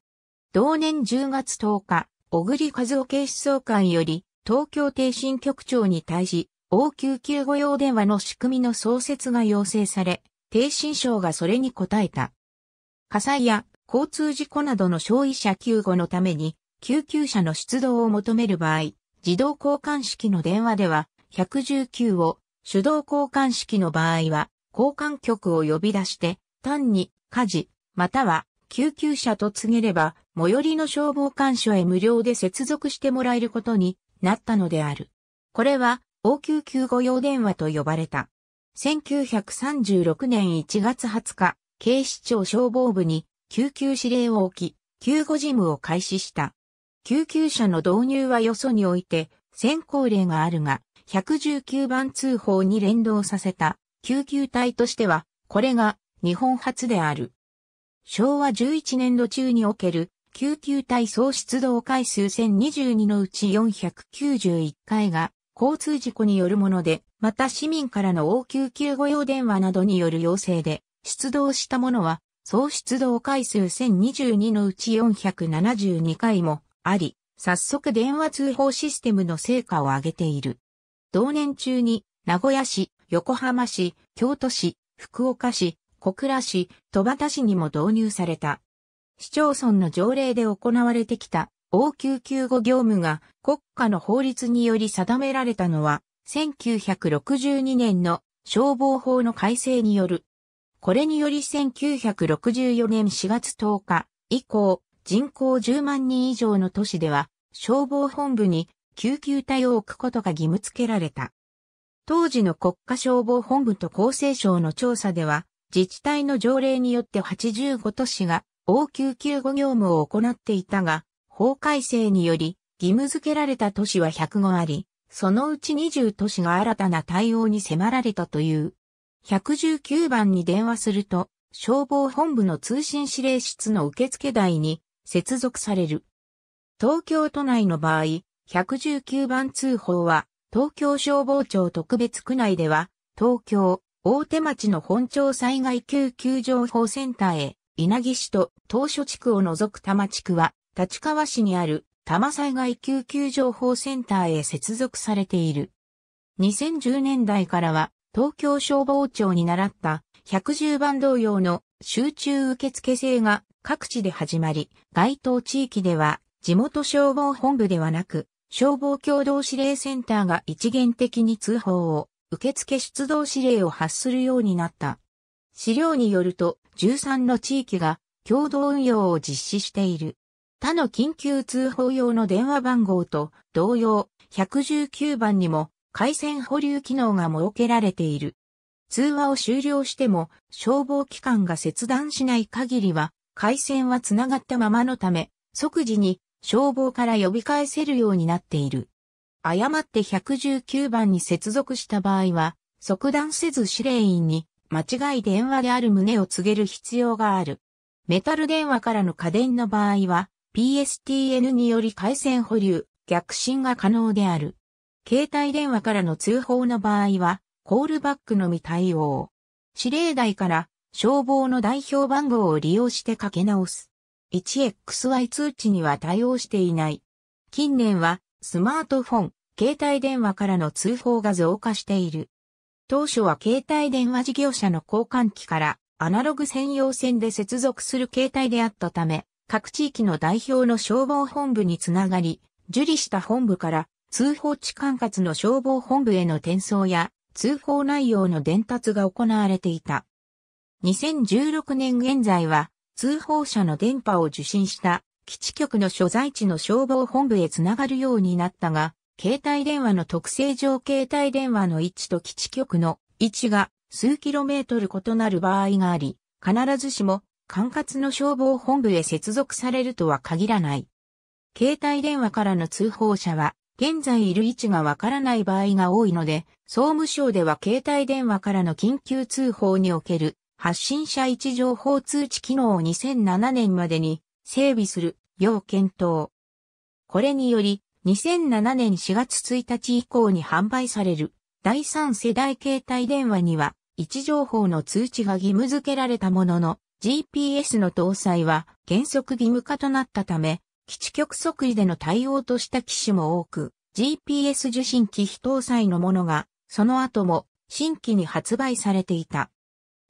Speaker 1: 同年10月10日、小栗和夫警視総監より東京帝新局長に対し、応急救護用電話の仕組みの創設が要請され、帝新省がそれに応えた。火災や交通事故などの消費者救護のために、救急車の出動を求める場合、自動交換式の電話では119を、手動交換式の場合は、交換局を呼び出して、単に火事、または救急車と告げれば、最寄りの消防官所へ無料で接続してもらえることになったのである。これは、応急救護用電話と呼ばれた。1936年1月20日、警視庁消防部に救急指令を置き、救護事務を開始した。救急車の導入はよそにおいて、先行例があるが、119番通報に連動させた救急隊としては、これが日本初である。昭和11年度中における救急隊総出動回数1022のうち491回が交通事故によるもので、また市民からの応急救護用電話などによる要請で出動したものは総出動回数1022のうち472回もあり、早速電話通報システムの成果を上げている。同年中に、名古屋市、横浜市、京都市、福岡市、小倉市、戸端市にも導入された。市町村の条例で行われてきた応急救護業務が国家の法律により定められたのは1962年の消防法の改正によるこれにより1964年4月10日以降、人口10万人以上の都市では、消防本部に救急隊を置くことが義務付けられた。当時の国家消防本部と厚生省の調査では、自治体の条例によって85都市が応急救護業務を行っていたが、法改正により義務付けられた都市は105あり、そのうち20都市が新たな対応に迫られたという119番に電話すると、消防本部の通信指令室の受付台に接続される。東京都内の場合、119番通報は、東京消防庁特別区内では、東京、大手町の本庁災害救急情報センターへ、稲城市と東初地区を除く多摩地区は、立川市にある多摩災害救急情報センターへ接続されている。2010年代からは、東京消防庁に習った110番同様の集中受付制が各地で始まり、該当地域では地元消防本部ではなく、消防共同指令センターが一元的に通報を、受付出動指令を発するようになった。資料によると、13の地域が共同運用を実施している。他の緊急通報用の電話番号と同様、119番にも回線保留機能が設けられている。通話を終了しても消防機関が切断しない限りは回線は繋がったままのため即時に消防から呼び返せるようになっている。誤って119番に接続した場合は即断せず指令員に間違い電話である旨を告げる必要がある。メタル電話からの家電の場合は PSTN により回線保留、逆進が可能である。携帯電話からの通報の場合は、コールバックのみ対応。指令台から消防の代表番号を利用してかけ直す。1XY 通知には対応していない。近年はスマートフォン、携帯電話からの通報が増加している。当初は携帯電話事業者の交換機からアナログ専用線で接続する携帯であったため、各地域の代表の消防本部につながり、受理した本部から通報地管轄の消防本部への転送や通報内容の伝達が行われていた。2016年現在は通報者の電波を受信した基地局の所在地の消防本部へつながるようになったが、携帯電話の特性上携帯電話の位置と基地局の位置が数キロメートル異なる場合があり、必ずしも管轄の消防本部へ接続されるとは限らない。携帯電話からの通報者は現在いる位置がわからない場合が多いので、総務省では携帯電話からの緊急通報における発信者位置情報通知機能を2007年までに整備する要検討。これにより、2007年4月1日以降に販売される第3世代携帯電話には位置情報の通知が義務付けられたものの GPS の搭載は原則義務化となったため基地局即位での対応とした機種も多く、GPS 受信機非搭載のものが、その後も新規に発売されていた。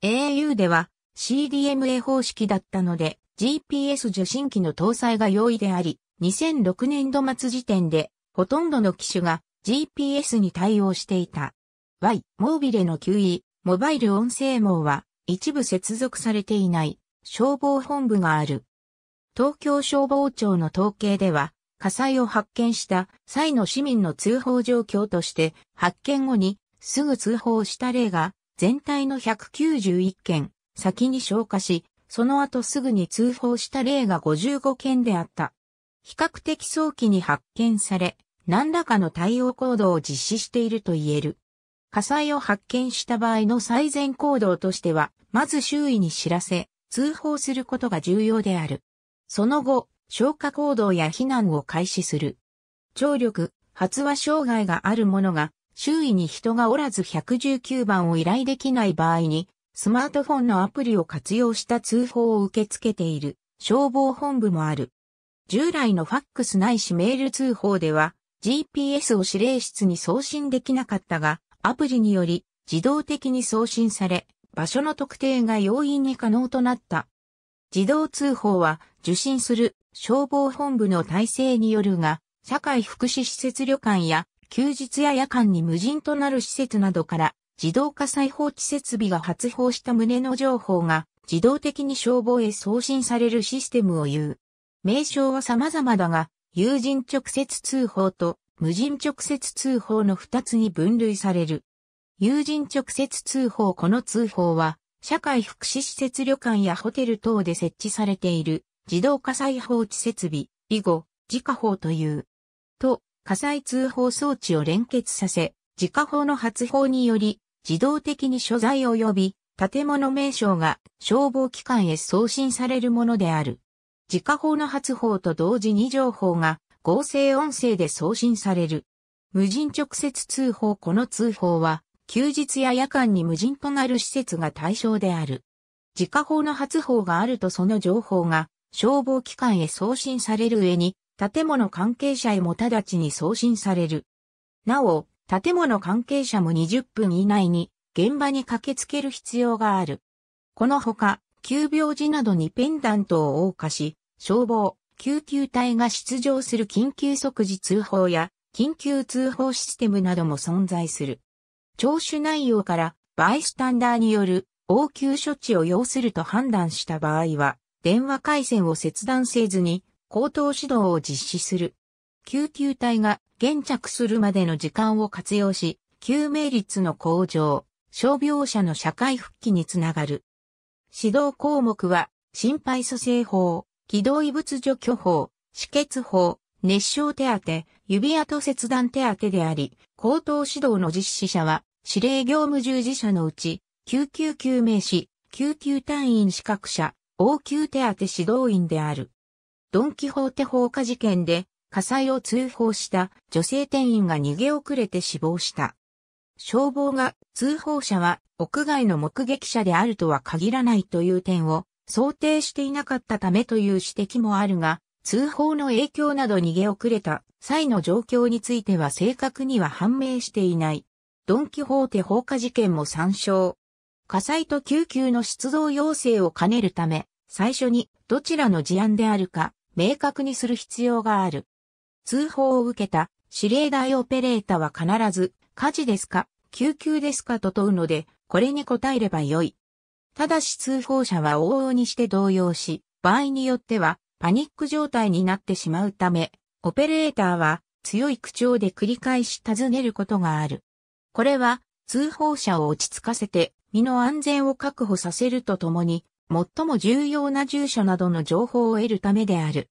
Speaker 1: au では CDMA 方式だったので GPS 受信機の搭載が容易であり、2006年度末時点でほとんどの機種が GPS に対応していた。Y、モービレの QE、モバイル音声網は一部接続されていない消防本部がある。東京消防庁の統計では、火災を発見した際の市民の通報状況として、発見後にすぐ通報した例が全体の191件、先に消火し、その後すぐに通報した例が55件であった。比較的早期に発見され、何らかの対応行動を実施していると言える。火災を発見した場合の最善行動としては、まず周囲に知らせ、通報することが重要である。その後、消火行動や避難を開始する。聴力、発話障害がある者が、周囲に人がおらず119番を依頼できない場合に、スマートフォンのアプリを活用した通報を受け付けている消防本部もある。従来のファックスないしメール通報では GPS を指令室に送信できなかったが、アプリにより自動的に送信され、場所の特定が容易に可能となった自動通報は受信する消防本部の体制によるが、社会福祉施設旅館や休日や夜間に無人となる施設などから自動火災放置設備が発報した旨の情報が自動的に消防へ送信されるシステムを言う。名称は様々だが、有人直接通報と無人直接通報の二つに分類される。有人直接通報この通報は社会福祉施設旅館やホテル等で設置されている自動火災放置設備、以後、自家法という、と、火災通報装置を連結させ、自家法の発砲により、自動的に所在及び、建物名称が消防機関へ送信されるものである。自家法の発砲と同時に情報が合成音声で送信される。無人直接通報この通報は休日や夜間に無人となる施設が対象である。自家法の発報があるとその情報が消防機関へ送信される上に、建物関係者へも直ちに送信される。なお、建物関係者も20分以内に現場に駆けつける必要がある。このほか、急病時などにペンダントを謳歌し、消防、救急隊が出場する緊急即時通報や緊急通報システムなども存在する。聴取内容からバイスタンダーによる応急処置を要すると判断した場合は、電話回線を切断せずに口頭指導を実施する。救急隊が現着するまでの時間を活用し、救命率の向上、傷病者の社会復帰につながる。指導項目は、心肺蘇生法、気動異物除去法、止血法、熱傷手当、指輪と切断手当であり、高等指導の実施者は、指令業務従事者のうち、救急救命士、救急隊員資格者、応急手当指導員である。ドンキホーテ放火事件で火災を通報した女性店員が逃げ遅れて死亡した。消防が通報者は屋外の目撃者であるとは限らないという点を想定していなかったためという指摘もあるが、通報の影響など逃げ遅れた際の状況については正確には判明していない。ドン・キホーテ放火事件も参照。火災と救急の出動要請を兼ねるため、最初にどちらの事案であるか明確にする必要がある。通報を受けた指令台オペレータは必ず火事ですか救急ですかと問うので、これに答えればよい。ただし通報者は往々にして動揺し、場合によってはパニック状態になってしまうため、オペレーターは強い口調で繰り返し尋ねることがある。これは通報者を落ち着かせて身の安全を確保させるとともに、最も重要な住所などの情報を得るためである。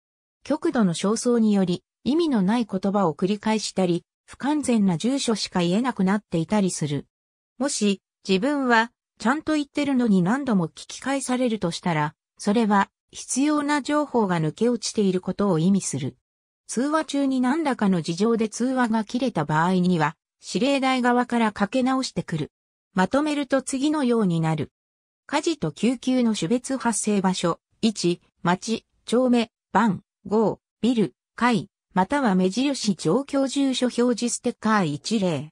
Speaker 1: 極度の焦燥により、意味のない言葉を繰り返したり、不完全な住所しか言えなくなっていたりする。もし、自分は、ちゃんと言ってるのに何度も聞き返されるとしたら、それは、必要な情報が抜け落ちていることを意味する。通話中に何らかの事情で通話が切れた場合には、指令台側からかけ直してくる。まとめると次のようになる。火事と救急の種別発生場所、1、町、町目、番、号、ビル、階、または目印状況住所表示ステッカー1例。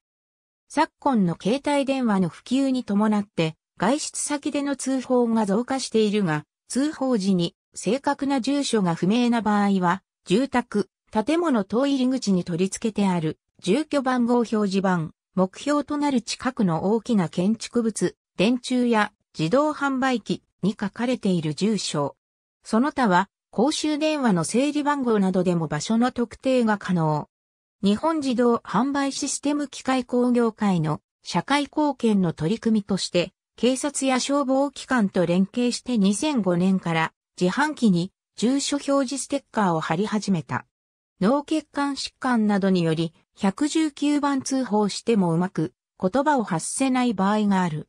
Speaker 1: 昨今の携帯電話の普及に伴って、外出先での通報が増加しているが、通報時に正確な住所が不明な場合は、住宅、建物等入り口に取り付けてある住居番号表示板、目標となる近くの大きな建築物、電柱や自動販売機に書かれている住所。その他は公衆電話の整理番号などでも場所の特定が可能。日本自動販売システム機械工業会の社会貢献の取り組みとして、警察や消防機関と連携して2005年から自販機に住所表示ステッカーを貼り始めた。脳血管疾患などにより119番通報してもうまく言葉を発せない場合がある。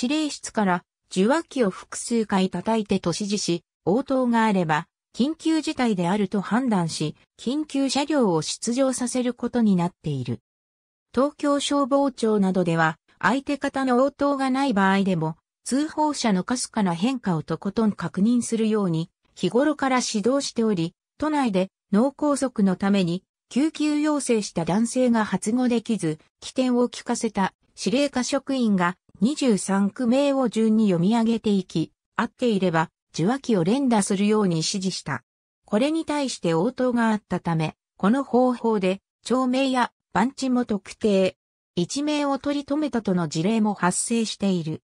Speaker 1: 指令室から受話器を複数回叩いてと指示し、応答があれば緊急事態であると判断し、緊急車両を出場させることになっている。東京消防庁などでは相手方の応答がない場合でも、通報者のかすかな変化をとことん確認するように、日頃から指導しており、都内で脳梗塞のために救急要請した男性が発語できず、起点を聞かせた司令課職員が23区名を順に読み上げていき、合っていれば受話器を連打するように指示した。これに対して応答があったため、この方法で、町名や番地も特定、一命を取り留めたとの事例も発生している。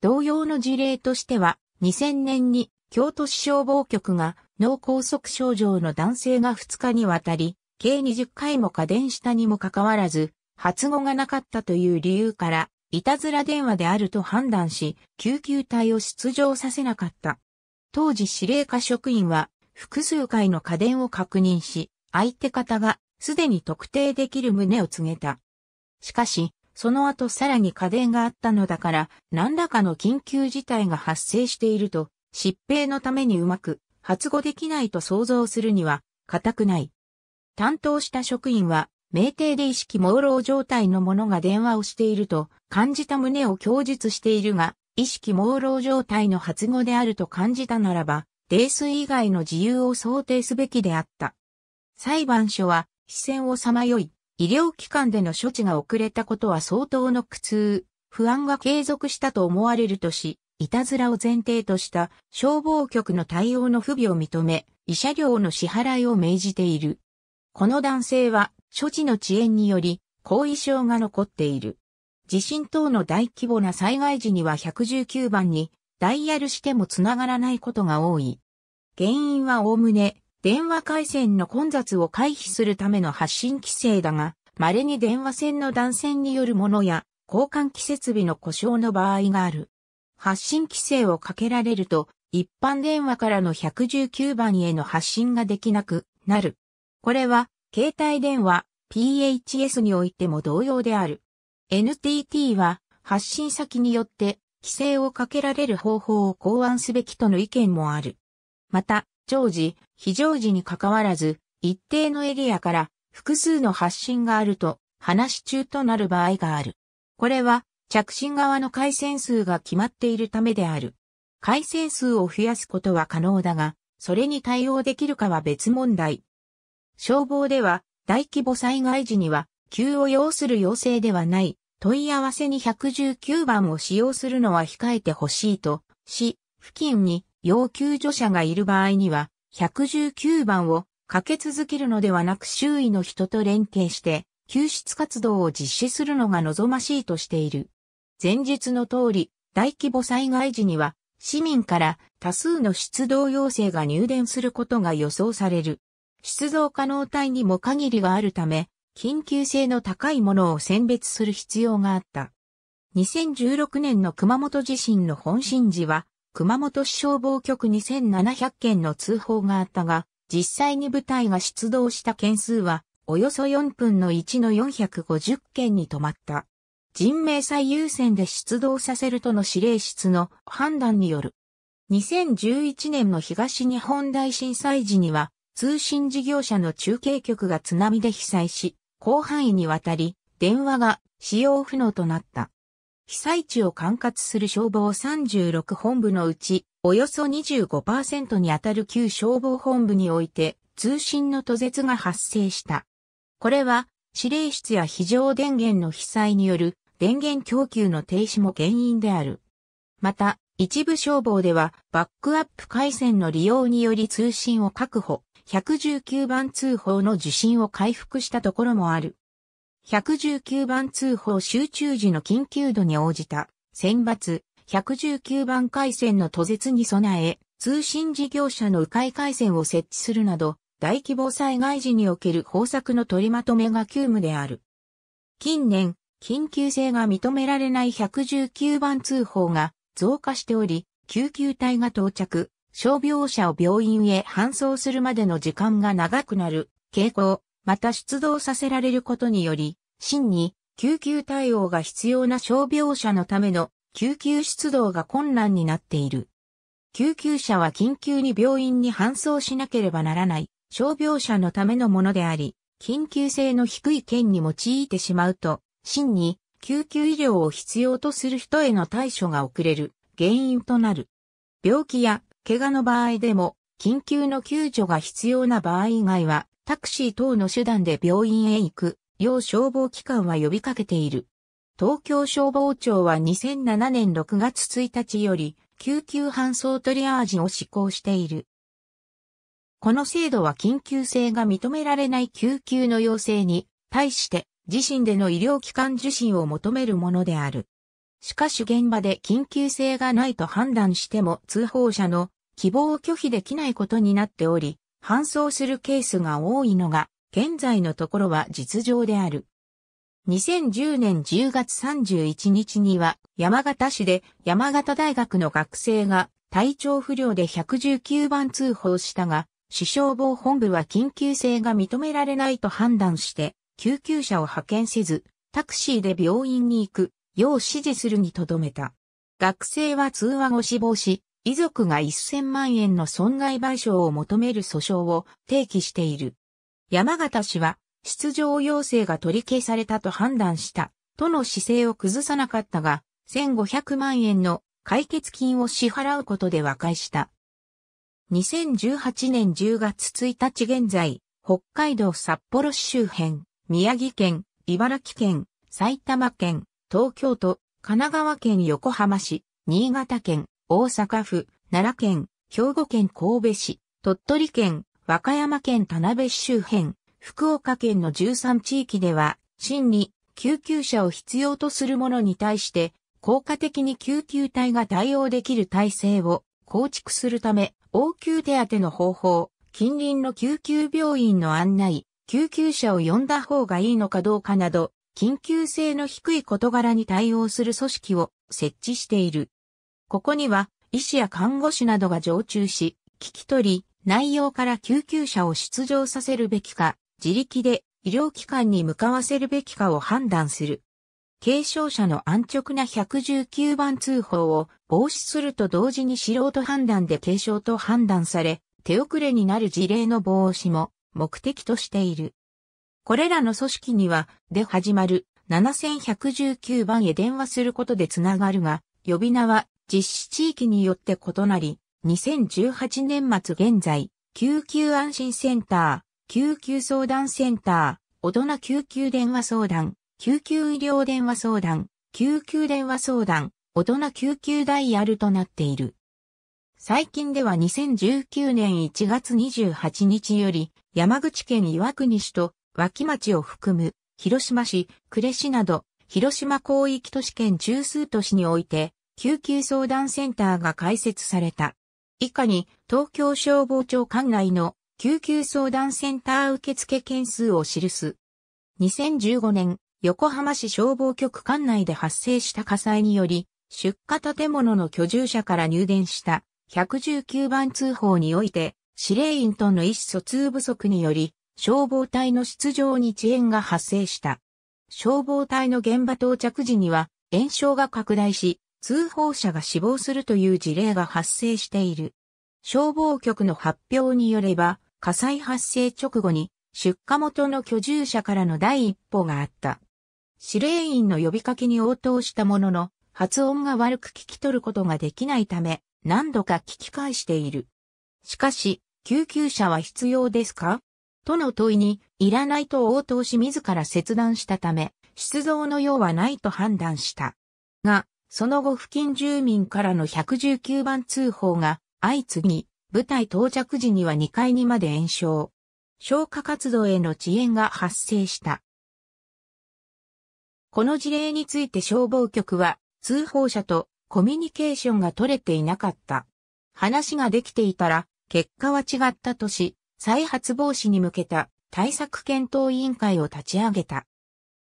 Speaker 1: 同様の事例としては、2000年に京都市消防局が脳梗塞症状の男性が2日にわたり、計20回も家電したにもかかわらず、発語がなかったという理由から、いたずら電話であると判断し、救急隊を出場させなかった。当時司令課職員は、複数回の家電を確認し、相手方がすでに特定できる旨を告げた。しかし、その後さらに家電があったのだから、何らかの緊急事態が発生していると、疾病のためにうまく発語できないと想像するには、固くない。担当した職員は、酩酊で意識朦朧状態の者が電話をしていると感じた胸を供述しているが、意識朦朧状態の発語であると感じたならば、泥酔以外の自由を想定すべきであった。裁判所は、視線をさまよい、医療機関での処置が遅れたことは相当の苦痛、不安が継続したと思われるとし、いたずらを前提とした消防局の対応の不備を認め、医者料の支払いを命じている。この男性は、処置の遅延により、後遺症が残っている。地震等の大規模な災害時には119番にダイヤルしてもつながらないことが多い。原因はおおむね電話回線の混雑を回避するための発信規制だが、稀に電話線の断線によるものや、交換機設備の故障の場合がある。発信規制をかけられると、一般電話からの119番への発信ができなくなる。これは、携帯電話、PHS においても同様である。NTT は、発信先によって、規制をかけられる方法を考案すべきとの意見もある。また、常時、非常時に関わらず、一定のエリアから複数の発信があると、話し中となる場合がある。これは、着信側の回線数が決まっているためである。回線数を増やすことは可能だが、それに対応できるかは別問題。消防では、大規模災害時には、急を要する要請ではない、問い合わせに119番を使用するのは控えてほしいと、し、付近に要救助者がいる場合には、119番をかけ続けるのではなく周囲の人と連携して救出活動を実施するのが望ましいとしている。前述の通り、大規模災害時には市民から多数の出動要請が入電することが予想される。出動可能体にも限りがあるため、緊急性の高いものを選別する必要があった。2016年の熊本地震の本震時は、熊本市消防局に7 0 0件の通報があったが、実際に部隊が出動した件数は、およそ4分の1の450件に止まった。人命最優先で出動させるとの指令室の判断による。2011年の東日本大震災時には、通信事業者の中継局が津波で被災し、広範囲にわたり、電話が使用不能となった。被災地を管轄する消防36本部のうち、およそ25%にあたる旧消防本部において、通信の途絶が発生した。これは、指令室や非常電源の被災による電源供給の停止も原因である。また、一部消防では、バックアップ回線の利用により通信を確保、119番通報の受信を回復したところもある。119番通報集中時の緊急度に応じた選抜、119番回線の途絶に備え、通信事業者の迂回回線を設置するなど、大規模災害時における方策の取りまとめが急務である。近年、緊急性が認められない119番通報が増加しており、救急隊が到着、傷病者を病院へ搬送するまでの時間が長くなる傾向また出動させられることにより、真に救急対応が必要な傷病者のための救急出動が困難になっている。救急車は緊急に病院に搬送しなければならない傷病者のためのものであり、緊急性の低い県に用いてしまうと、真に救急医療を必要とする人への対処が遅れる原因となる。病気や怪我の場合でも緊急の救助が必要な場合以外はタクシー等の手段で病院へ行く、要消防機関は呼びかけている。東京消防庁は2007年6月1日より、救急搬送トリアージを施行している。この制度は緊急性が認められない救急の要請に対して自身での医療機関受診を求めるものである。しかし現場で緊急性がないと判断しても通報者の希望を拒否できないことになっており、搬送するケースが多いのが、現在のところは実情である。2010年10月31日には、山形市で山形大学の学生が体調不良で119番通報したが、市消防本部は緊急性が認められないと判断して、救急車を派遣せず、タクシーで病院に行くよう指示するにとどめた。学生は通話後死亡し、遺族が1000万円の損害賠償を求める訴訟を提起している。山形氏は、出場要請が取り消されたと判断した、との姿勢を崩さなかったが、1500万円の解決金を支払うことで和解した。2018年10月1日現在、北海道札幌市周辺、宮城県、茨城県、埼玉県、東京都、神奈川県横浜市、新潟県、大阪府、奈良県、兵庫県神戸市、鳥取県、和歌山県田辺市周辺、福岡県の13地域では、真に救急車を必要とする者に対して、効果的に救急隊が対応できる体制を構築するため、応急手当の方法、近隣の救急病院の案内、救急車を呼んだ方がいいのかどうかなど、緊急性の低い事柄に対応する組織を設置している。ここには医師や看護師などが常駐し、聞き取り、内容から救急車を出場させるべきか、自力で医療機関に向かわせるべきかを判断する。軽症者の安直な119番通報を防止すると同時に素人判断で軽症と判断され、手遅れになる事例の防止も目的としている。これらの組織には、で始まる7119番へ電話することでつながるが、呼び名は実施地域によって異なり、2018年末現在、救急安心センター、救急相談センター、大人救急電話相談、救急医療電話相談、救急電話相談、大人救急ダイヤルとなっている。最近では2019年1月28日より、山口県岩国市と脇町を含む、広島市、呉市など、広島広域都市圏中数都市において、救急相談センターが開設された。以下に東京消防庁管内の救急相談センター受付件数を記す。2015年、横浜市消防局管内で発生した火災により、出火建物の居住者から入電した119番通報において、司令員との意思疎通不足により、消防隊の出場に遅延が発生した。消防隊の現場到着時には、炎症が拡大し、通報者が死亡するという事例が発生している。消防局の発表によれば、火災発生直後に出火元の居住者からの第一報があった。司令員の呼びかけに応答したものの、発音が悪く聞き取ることができないため、何度か聞き返している。しかし、救急車は必要ですかとの問いに、いらないと応答し自ら切断したため、出動の用はないと判断した。が、その後付近住民からの119番通報が相次ぎ、部隊到着時には2階にまで延焼。消火活動への遅延が発生した。この事例について消防局は通報者とコミュニケーションが取れていなかった。話ができていたら結果は違ったとし、再発防止に向けた対策検討委員会を立ち上げた。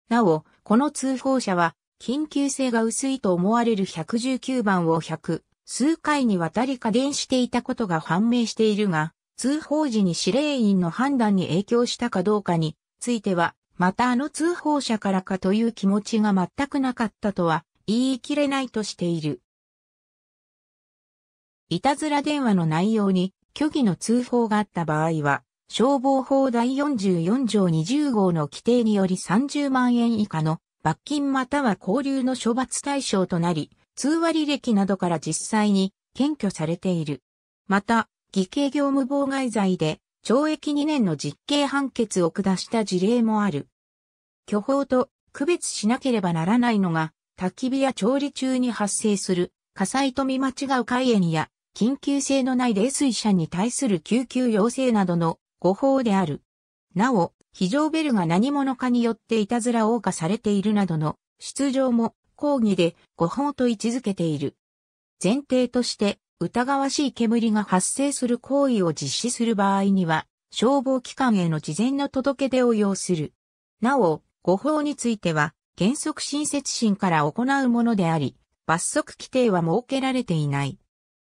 Speaker 1: なお、この通報者は緊急性が薄いと思われる119番を100、数回にわたり加電していたことが判明しているが、通報時に司令員の判断に影響したかどうかについては、またあの通報者からかという気持ちが全くなかったとは言い切れないとしている。いたずら電話の内容に虚偽の通報があった場合は、消防法第44条20号の規定により30万円以下の罰金または交流の処罰対象となり、通話履歴などから実際に検挙されている。また、偽計業務妨害罪で懲役2年の実刑判決を下した事例もある。巨法と区別しなければならないのが、焚き火や調理中に発生する火災と見間違う海炎や緊急性のない冷水車に対する救急要請などの誤報である。なお、非常ベルが何者かによっていたずら謳歌されているなどの出場も抗議で誤報と位置づけている。前提として疑わしい煙が発生する行為を実施する場合には消防機関への事前の届け出を要する。なお、誤報については原則親切心から行うものであり、罰則規定は設けられていない。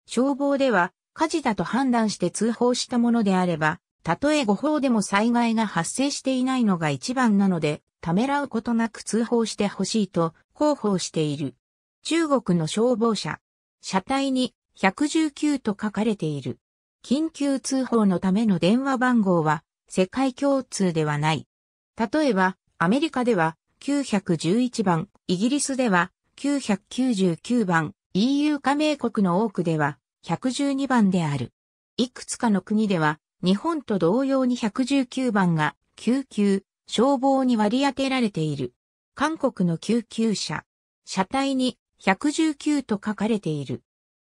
Speaker 1: 消防では火事だと判断して通報したものであれば、たとえ誤報でも災害が発生していないのが一番なので、ためらうことなく通報してほしいと広報している。中国の消防車。車体に119と書かれている。緊急通報のための電話番号は世界共通ではない。例えば、アメリカでは911番、イギリスでは999番、EU 加盟国の多くでは112番である。いくつかの国では日本と同様に119番が救急、消防に割り当てられている。韓国の救急車。車体に119と書かれている。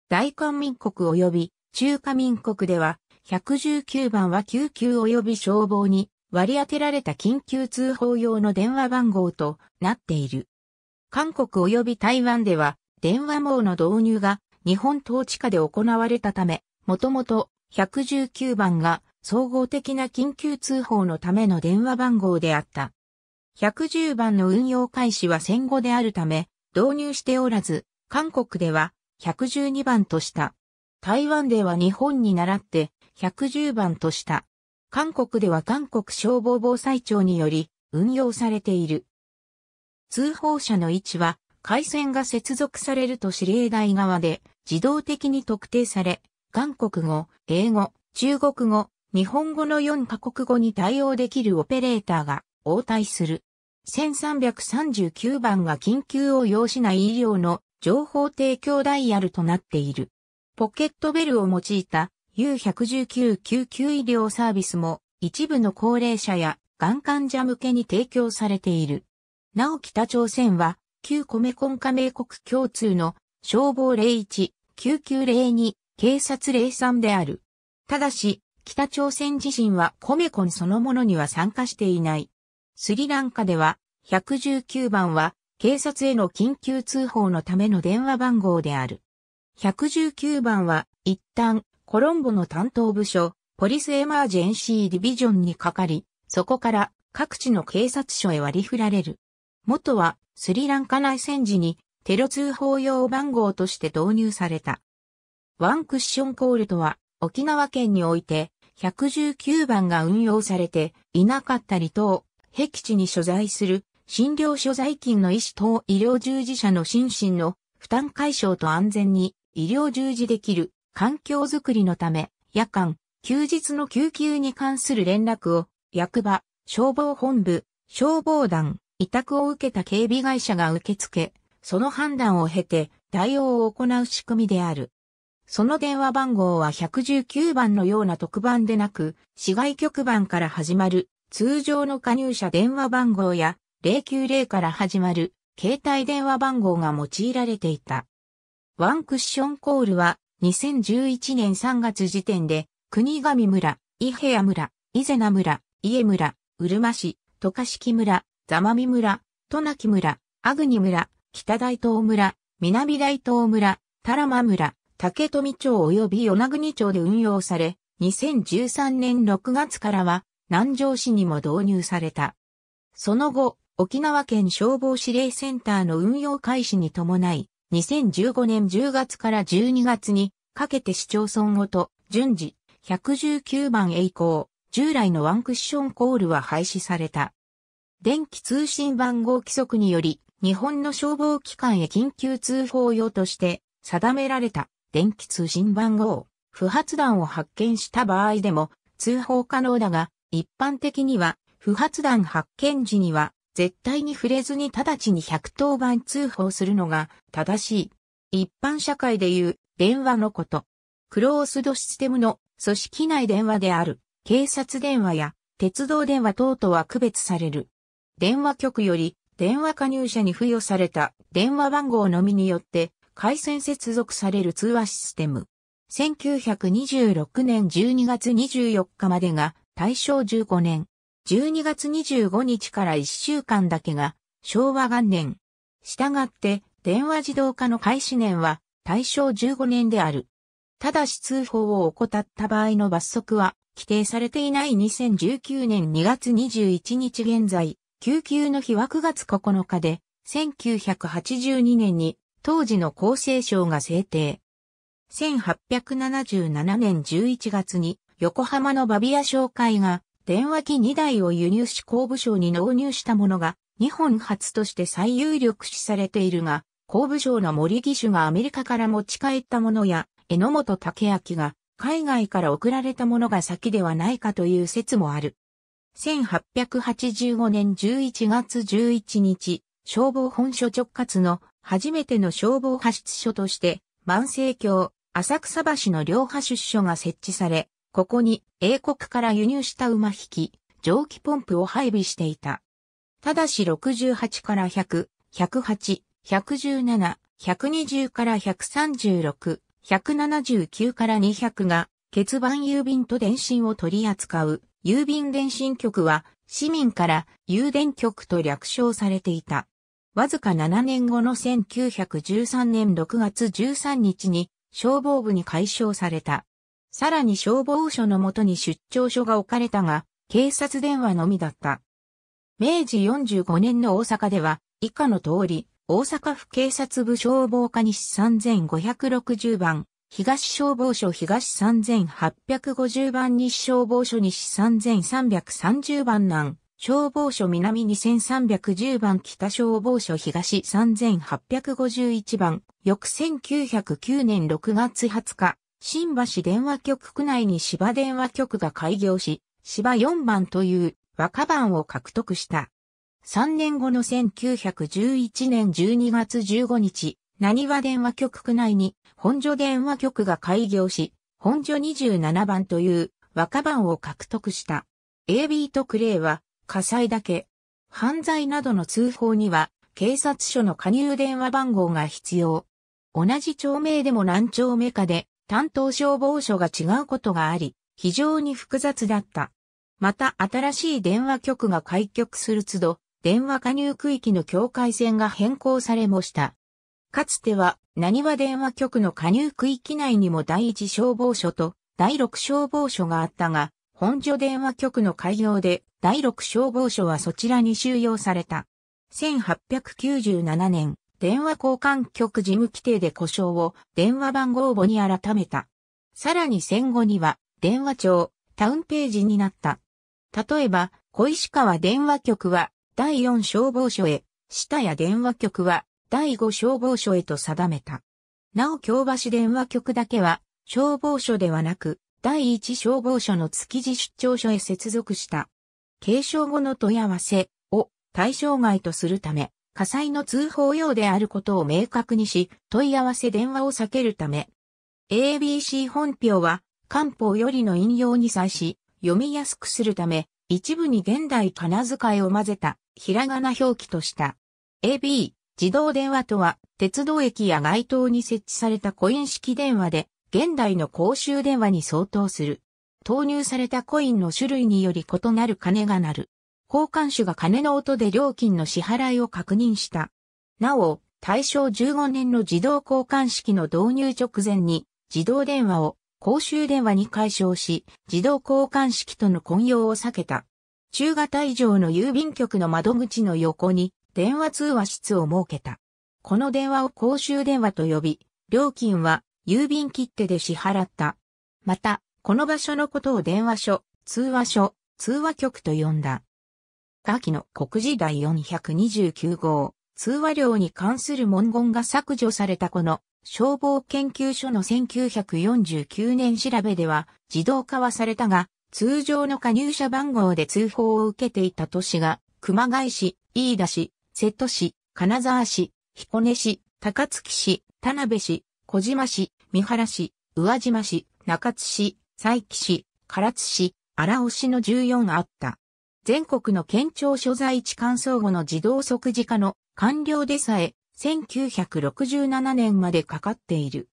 Speaker 1: 大韓民国及び中華民国では119番は救急及び消防に割り当てられた緊急通報用の電話番号となっている。韓国及び台湾では電話網の導入が日本統治下で行われたため、もともと119番が総合的な緊急通報のための電話番号であった。110番の運用開始は戦後であるため、導入しておらず、韓国では112番とした。台湾では日本に倣って110番とした。韓国では韓国消防防災庁により運用されている。通報者の位置は回線が接続されると指令台側で自動的に特定され、韓国語、英語、中国語、日本語の4カ国語に対応できるオペレーターが応対する。1339番が緊急を要しない医療の情報提供ダイヤルとなっている。ポケットベルを用いた U119 救急医療サービスも一部の高齢者やがん患者向けに提供されている。なお北朝鮮は旧コメコン加盟国共通の消防01、救急02、警察霊産である。ただし、北朝鮮自身はコメコンそのものには参加していない。スリランカでは、119番は、警察への緊急通報のための電話番号である。119番は、一旦、コロンボの担当部署、ポリスエマージェンシーディビジョンにかかり、そこから各地の警察署へ割り振られる。元はスリランカ内戦時にテロ通報用番号として導入された。ワンクッションコールとは、沖縄県において、119番が運用されていなかったり等、壁地に所在する診療所在勤の医師等医療従事者の心身の負担解消と安全に医療従事できる環境づくりのため、夜間、休日の救急に関する連絡を、役場、消防本部、消防団、委託を受けた警備会社が受け付け、その判断を経て対応を行う仕組みである。その電話番号は119番のような特番でなく、市外局番から始まる通常の加入者電話番号や090から始まる携帯電話番号が用いられていた。ワンクッションコールは2011年3月時点で国神村、伊平屋村、伊勢名村、家村、うるま市、渡嘉敷村、座間見村、渡名木村、阿国村、北大東村、南大東村、多良間村、竹富町及び与那国町で運用され、2013年6月からは南城市にも導入された。その後、沖縄県消防指令センターの運用開始に伴い、2015年10月から12月にかけて市町村ごと順次119番へ移行、従来のワンクッションコールは廃止された。電気通信番号規則により、日本の消防機関へ緊急通報用として定められた。電気通信番号、不発弾を発見した場合でも通報可能だが、一般的には不発弾発見時には絶対に触れずに直ちに110番通報するのが正しい。一般社会でいう電話のこと。クロースドシステムの組織内電話である警察電話や鉄道電話等とは区別される。電話局より電話加入者に付与された電話番号のみによって回線接続される通話システム。1926年12月24日までが大正15年、12月25日から1週間だけが昭和元年。従って、電話自動化の開始年は大正15年である。ただし通報を怠った場合の罰則は規定されていない2019年2月21日現在、救急の日は9月9日で、1982年に当時の厚生省が制定。1877年11月に横浜のバビア商会が電話機2台を輸入し工部省に納入したものが日本初として最有力視されているが、工部省の森義手がアメリカから持ち帰ったものや、榎本武明が海外から送られたものが先ではないかという説もある。1885年11月11日、消防本所直轄の初めての消防派出所として、万世橋、浅草橋の両派出所が設置され、ここに英国から輸入した馬引き、蒸気ポンプを配備していた。ただし68から100、108、117、120から136、179から200が、欠番郵便と電信を取り扱う、郵便電信局は、市民から郵電局と略称されていた。わずか7年後の1913年6月13日に消防部に解消された。さらに消防署のもとに出張所が置かれたが、警察電話のみだった。明治45年の大阪では、以下の通り、大阪府警察部消防課西3560番、東消防署東3850番西消防署西3330番南、消防署南2310番北消防署東3851番、翌1909年6月20日、新橋電話局区内に芝電話局が開業し、芝4番という若番を獲得した。3年後の1911年12月15日、何和電話局区内に本所電話局が開業し、本所27番という若番を獲得した。AB とクレイは火災だけ、犯罪などの通報には、警察署の加入電話番号が必要。同じ町名でも何町目かで、担当消防署が違うことがあり、非常に複雑だった。また新しい電話局が開局する都度、電話加入区域の境界線が変更されもした。かつては、何は電話局の加入区域内にも第一消防署と第六消防署があったが、本所電話局の開業で第6消防署はそちらに収容された。1897年、電話交換局事務規定で故障を電話番号簿に改めた。さらに戦後には電話帳、タウンページになった。例えば、小石川電話局は第4消防署へ、下谷電話局は第5消防署へと定めた。なお京橋電話局だけは消防署ではなく、第一消防署の築地出張所へ接続した。継承後の問い合わせを対象外とするため、火災の通報用であることを明確にし、問い合わせ電話を避けるため、ABC 本票は官報よりの引用に際し、読みやすくするため、一部に現代仮名遣いを混ぜた、ひらがな表記とした。AB、自動電話とは、鉄道駅や街頭に設置されたコイン式電話で、現代の公衆電話に相当する。投入されたコインの種類により異なる金が鳴る。交換手が金の音で料金の支払いを確認した。なお、大正15年の自動交換式の導入直前に、自動電話を公衆電話に解消し、自動交換式との混用を避けた。中型以上の郵便局の窓口の横に電話通話室を設けた。この電話を公衆電話と呼び、料金は郵便切手で支払った。また、この場所のことを電話所、通話所、通話局と呼んだ。記の国時代429号、通話料に関する文言が削除されたこの消防研究所の1949年調べでは自動化はされたが、通常の加入者番号で通報を受けていた都市が、熊谷市、飯田市、瀬戸市、金沢市、彦根市、高槻市、田辺市、小島市、三原市、宇和島市、中津市、佐伯市、唐津市、荒尾市の14あった。全国の県庁所在地乾燥後の自動即時化の完了でさえ、1967年までかかっている。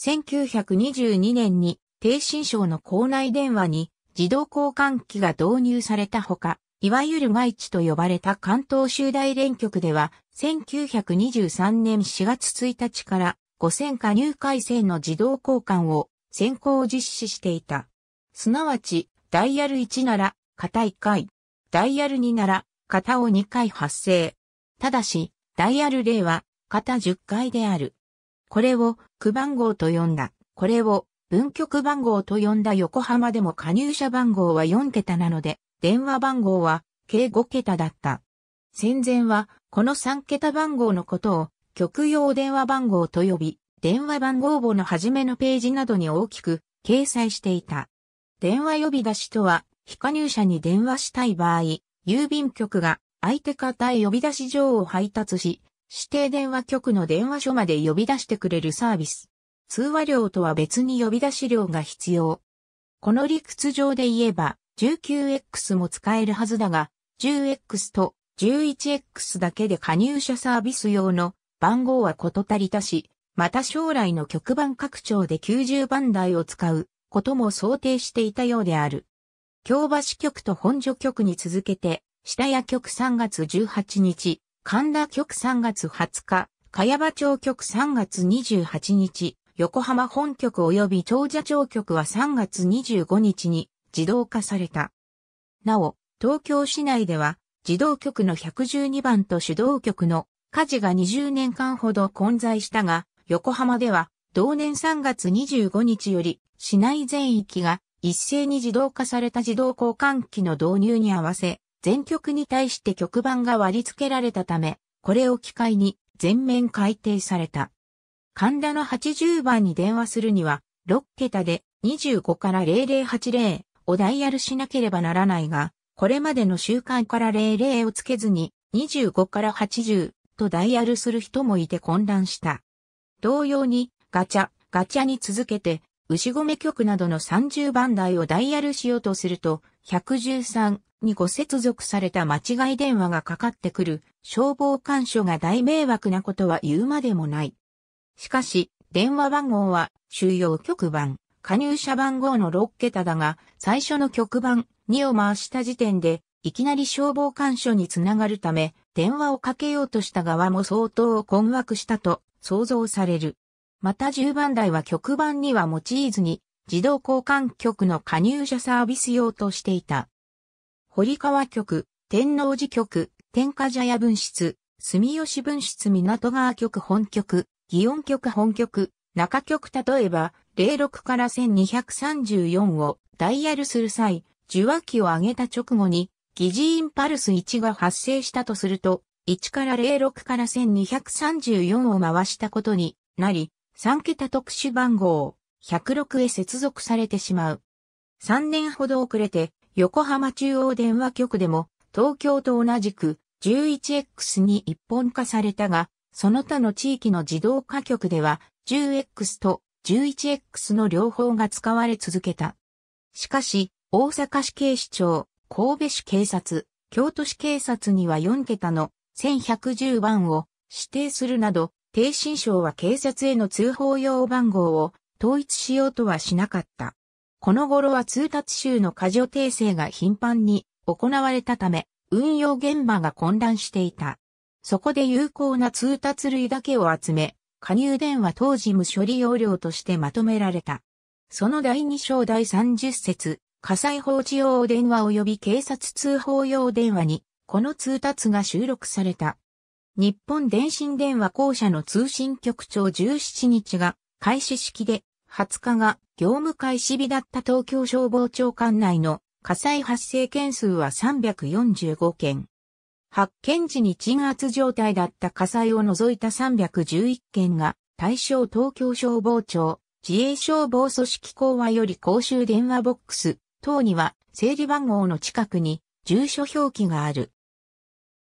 Speaker 1: 1922年に、低新省の校内電話に自動交換機が導入されたほか、いわゆる外地と呼ばれた関東集大連局では、1923年4月1日から5000加入回線の自動交換を先行実施していた。すなわち、ダイヤル1なら、型1回、ダイヤル2なら、型を2回発生。ただし、ダイヤル0は、型10回である。これを、区番号と呼んだ。これを、分局番号と呼んだ横浜でも加入者番号は4桁なので、電話番号は計5桁だった。戦前は、この3桁番号のことを、局用電話番号と呼び、電話番号簿の初めのページなどに大きく掲載していた。電話呼び出しとは、非加入者に電話したい場合、郵便局が相手方へ呼び出し状を配達し、指定電話局の電話所まで呼び出してくれるサービス。通話料とは別に呼び出し料が必要。この理屈上で言えば、19X も使えるはずだが、10X と 11X だけで加入者サービス用の番号はこと足りたし、また将来の局番拡張で90番台を使うことも想定していたようである。京橋局と本所局に続けて、下谷局3月18日、神田局3月20日、茅場町局3月28日、横浜本局及び長者町局は3月25日に自動化された。なお、東京市内では、自動局の112番と主導局の火事が20年間ほど混在したが、横浜では同年3月25日より市内全域が一斉に自動化された自動交換機の導入に合わせ、全局に対して局番が割り付けられたため、これを機会に全面改定された。神田の80番に電話するには、6桁で25から0080をダイヤルしなければならないが、これまでの習慣から00をつけずに25から80、とダイヤルする人もいて混乱した。同様に、ガチャ、ガチャに続けて、牛込局などの30番台をダイヤルしようとすると、113にご接続された間違い電話がかかってくる、消防官署が大迷惑なことは言うまでもない。しかし、電話番号は収容局番、加入者番号の6桁だが、最初の局番2を回した時点で、いきなり消防官署につながるため、電話をかけようとした側も相当困惑したと想像される。また10番台は局番には用いずに自動交換局の加入者サービス用としていた。堀川局、天王寺局、天下茶屋分室、住吉分室港川局本局、祇園局本局、中局例えば、06から1234をダイヤルする際、受話器を上げた直後に疑似インパルス1が発生したとすると、1から06から1234を回したことになり、3桁特殊番号106へ接続されてしまう。3年ほど遅れて、横浜中央電話局でも、東京と同じく 11X に一本化されたが、その他の地域の自動化局では 10X と 11X の両方が使われ続けた。しかし、大阪市警視庁、神戸市警察、京都市警察には4桁の1110番を指定するなど、低心省は警察への通報用番号を統一しようとはしなかった。この頃は通達集の過剰訂正が頻繁に行われたため、運用現場が混乱していた。そこで有効な通達類だけを集め、加入電話当時無処理要領としてまとめられた。その第2章第30節、火災報知用電話及び警察通報用電話に、この通達が収録された。日本電信電話公社の通信局長17日が開始式で、20日が業務開始日だった東京消防庁管内の火災発生件数は345件。発見時に鎮圧状態だった火災を除いた311件が対象東京消防庁、自衛消防組織講和より公衆電話ボックス、等には整理番号の近くに住所表記がある。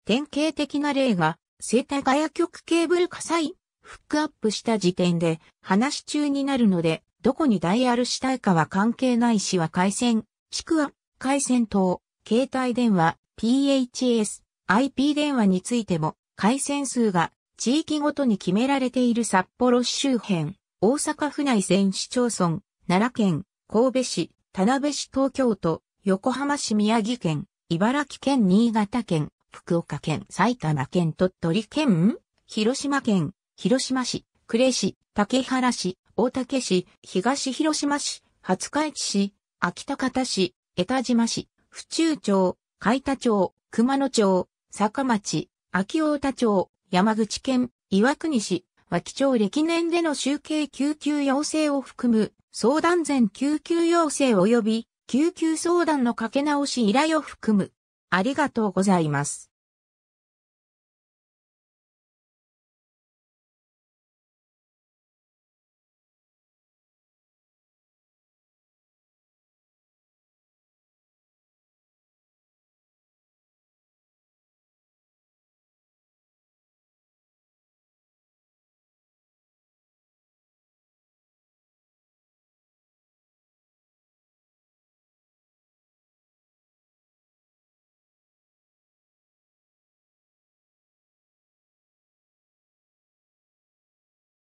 Speaker 1: 典型的な例が、生体ガヤ局ケーブル火災、フックアップした時点で話中になるので、どこにダイヤルしたいかは関係ないしは回線、ちくわ、回線等、携帯電話、PHS、IP 電話についても、回線数が地域ごとに決められている札幌市周辺、大阪府内全市町村、奈良県、神戸市、田辺市東京都、横浜市宮城県、茨城県新潟県、福岡県埼玉県鳥取県、広島県、広島市、呉市、竹原市、大竹市、東広島市、廿日市市、秋田方市、江田島市、府中町、海田町、熊野町、坂町、秋大田町、山口県、岩国市、脇町歴年での集計救急要請を含む相談前救急要請及び救急相談のかけ直し依頼を含む。ありがとうございます。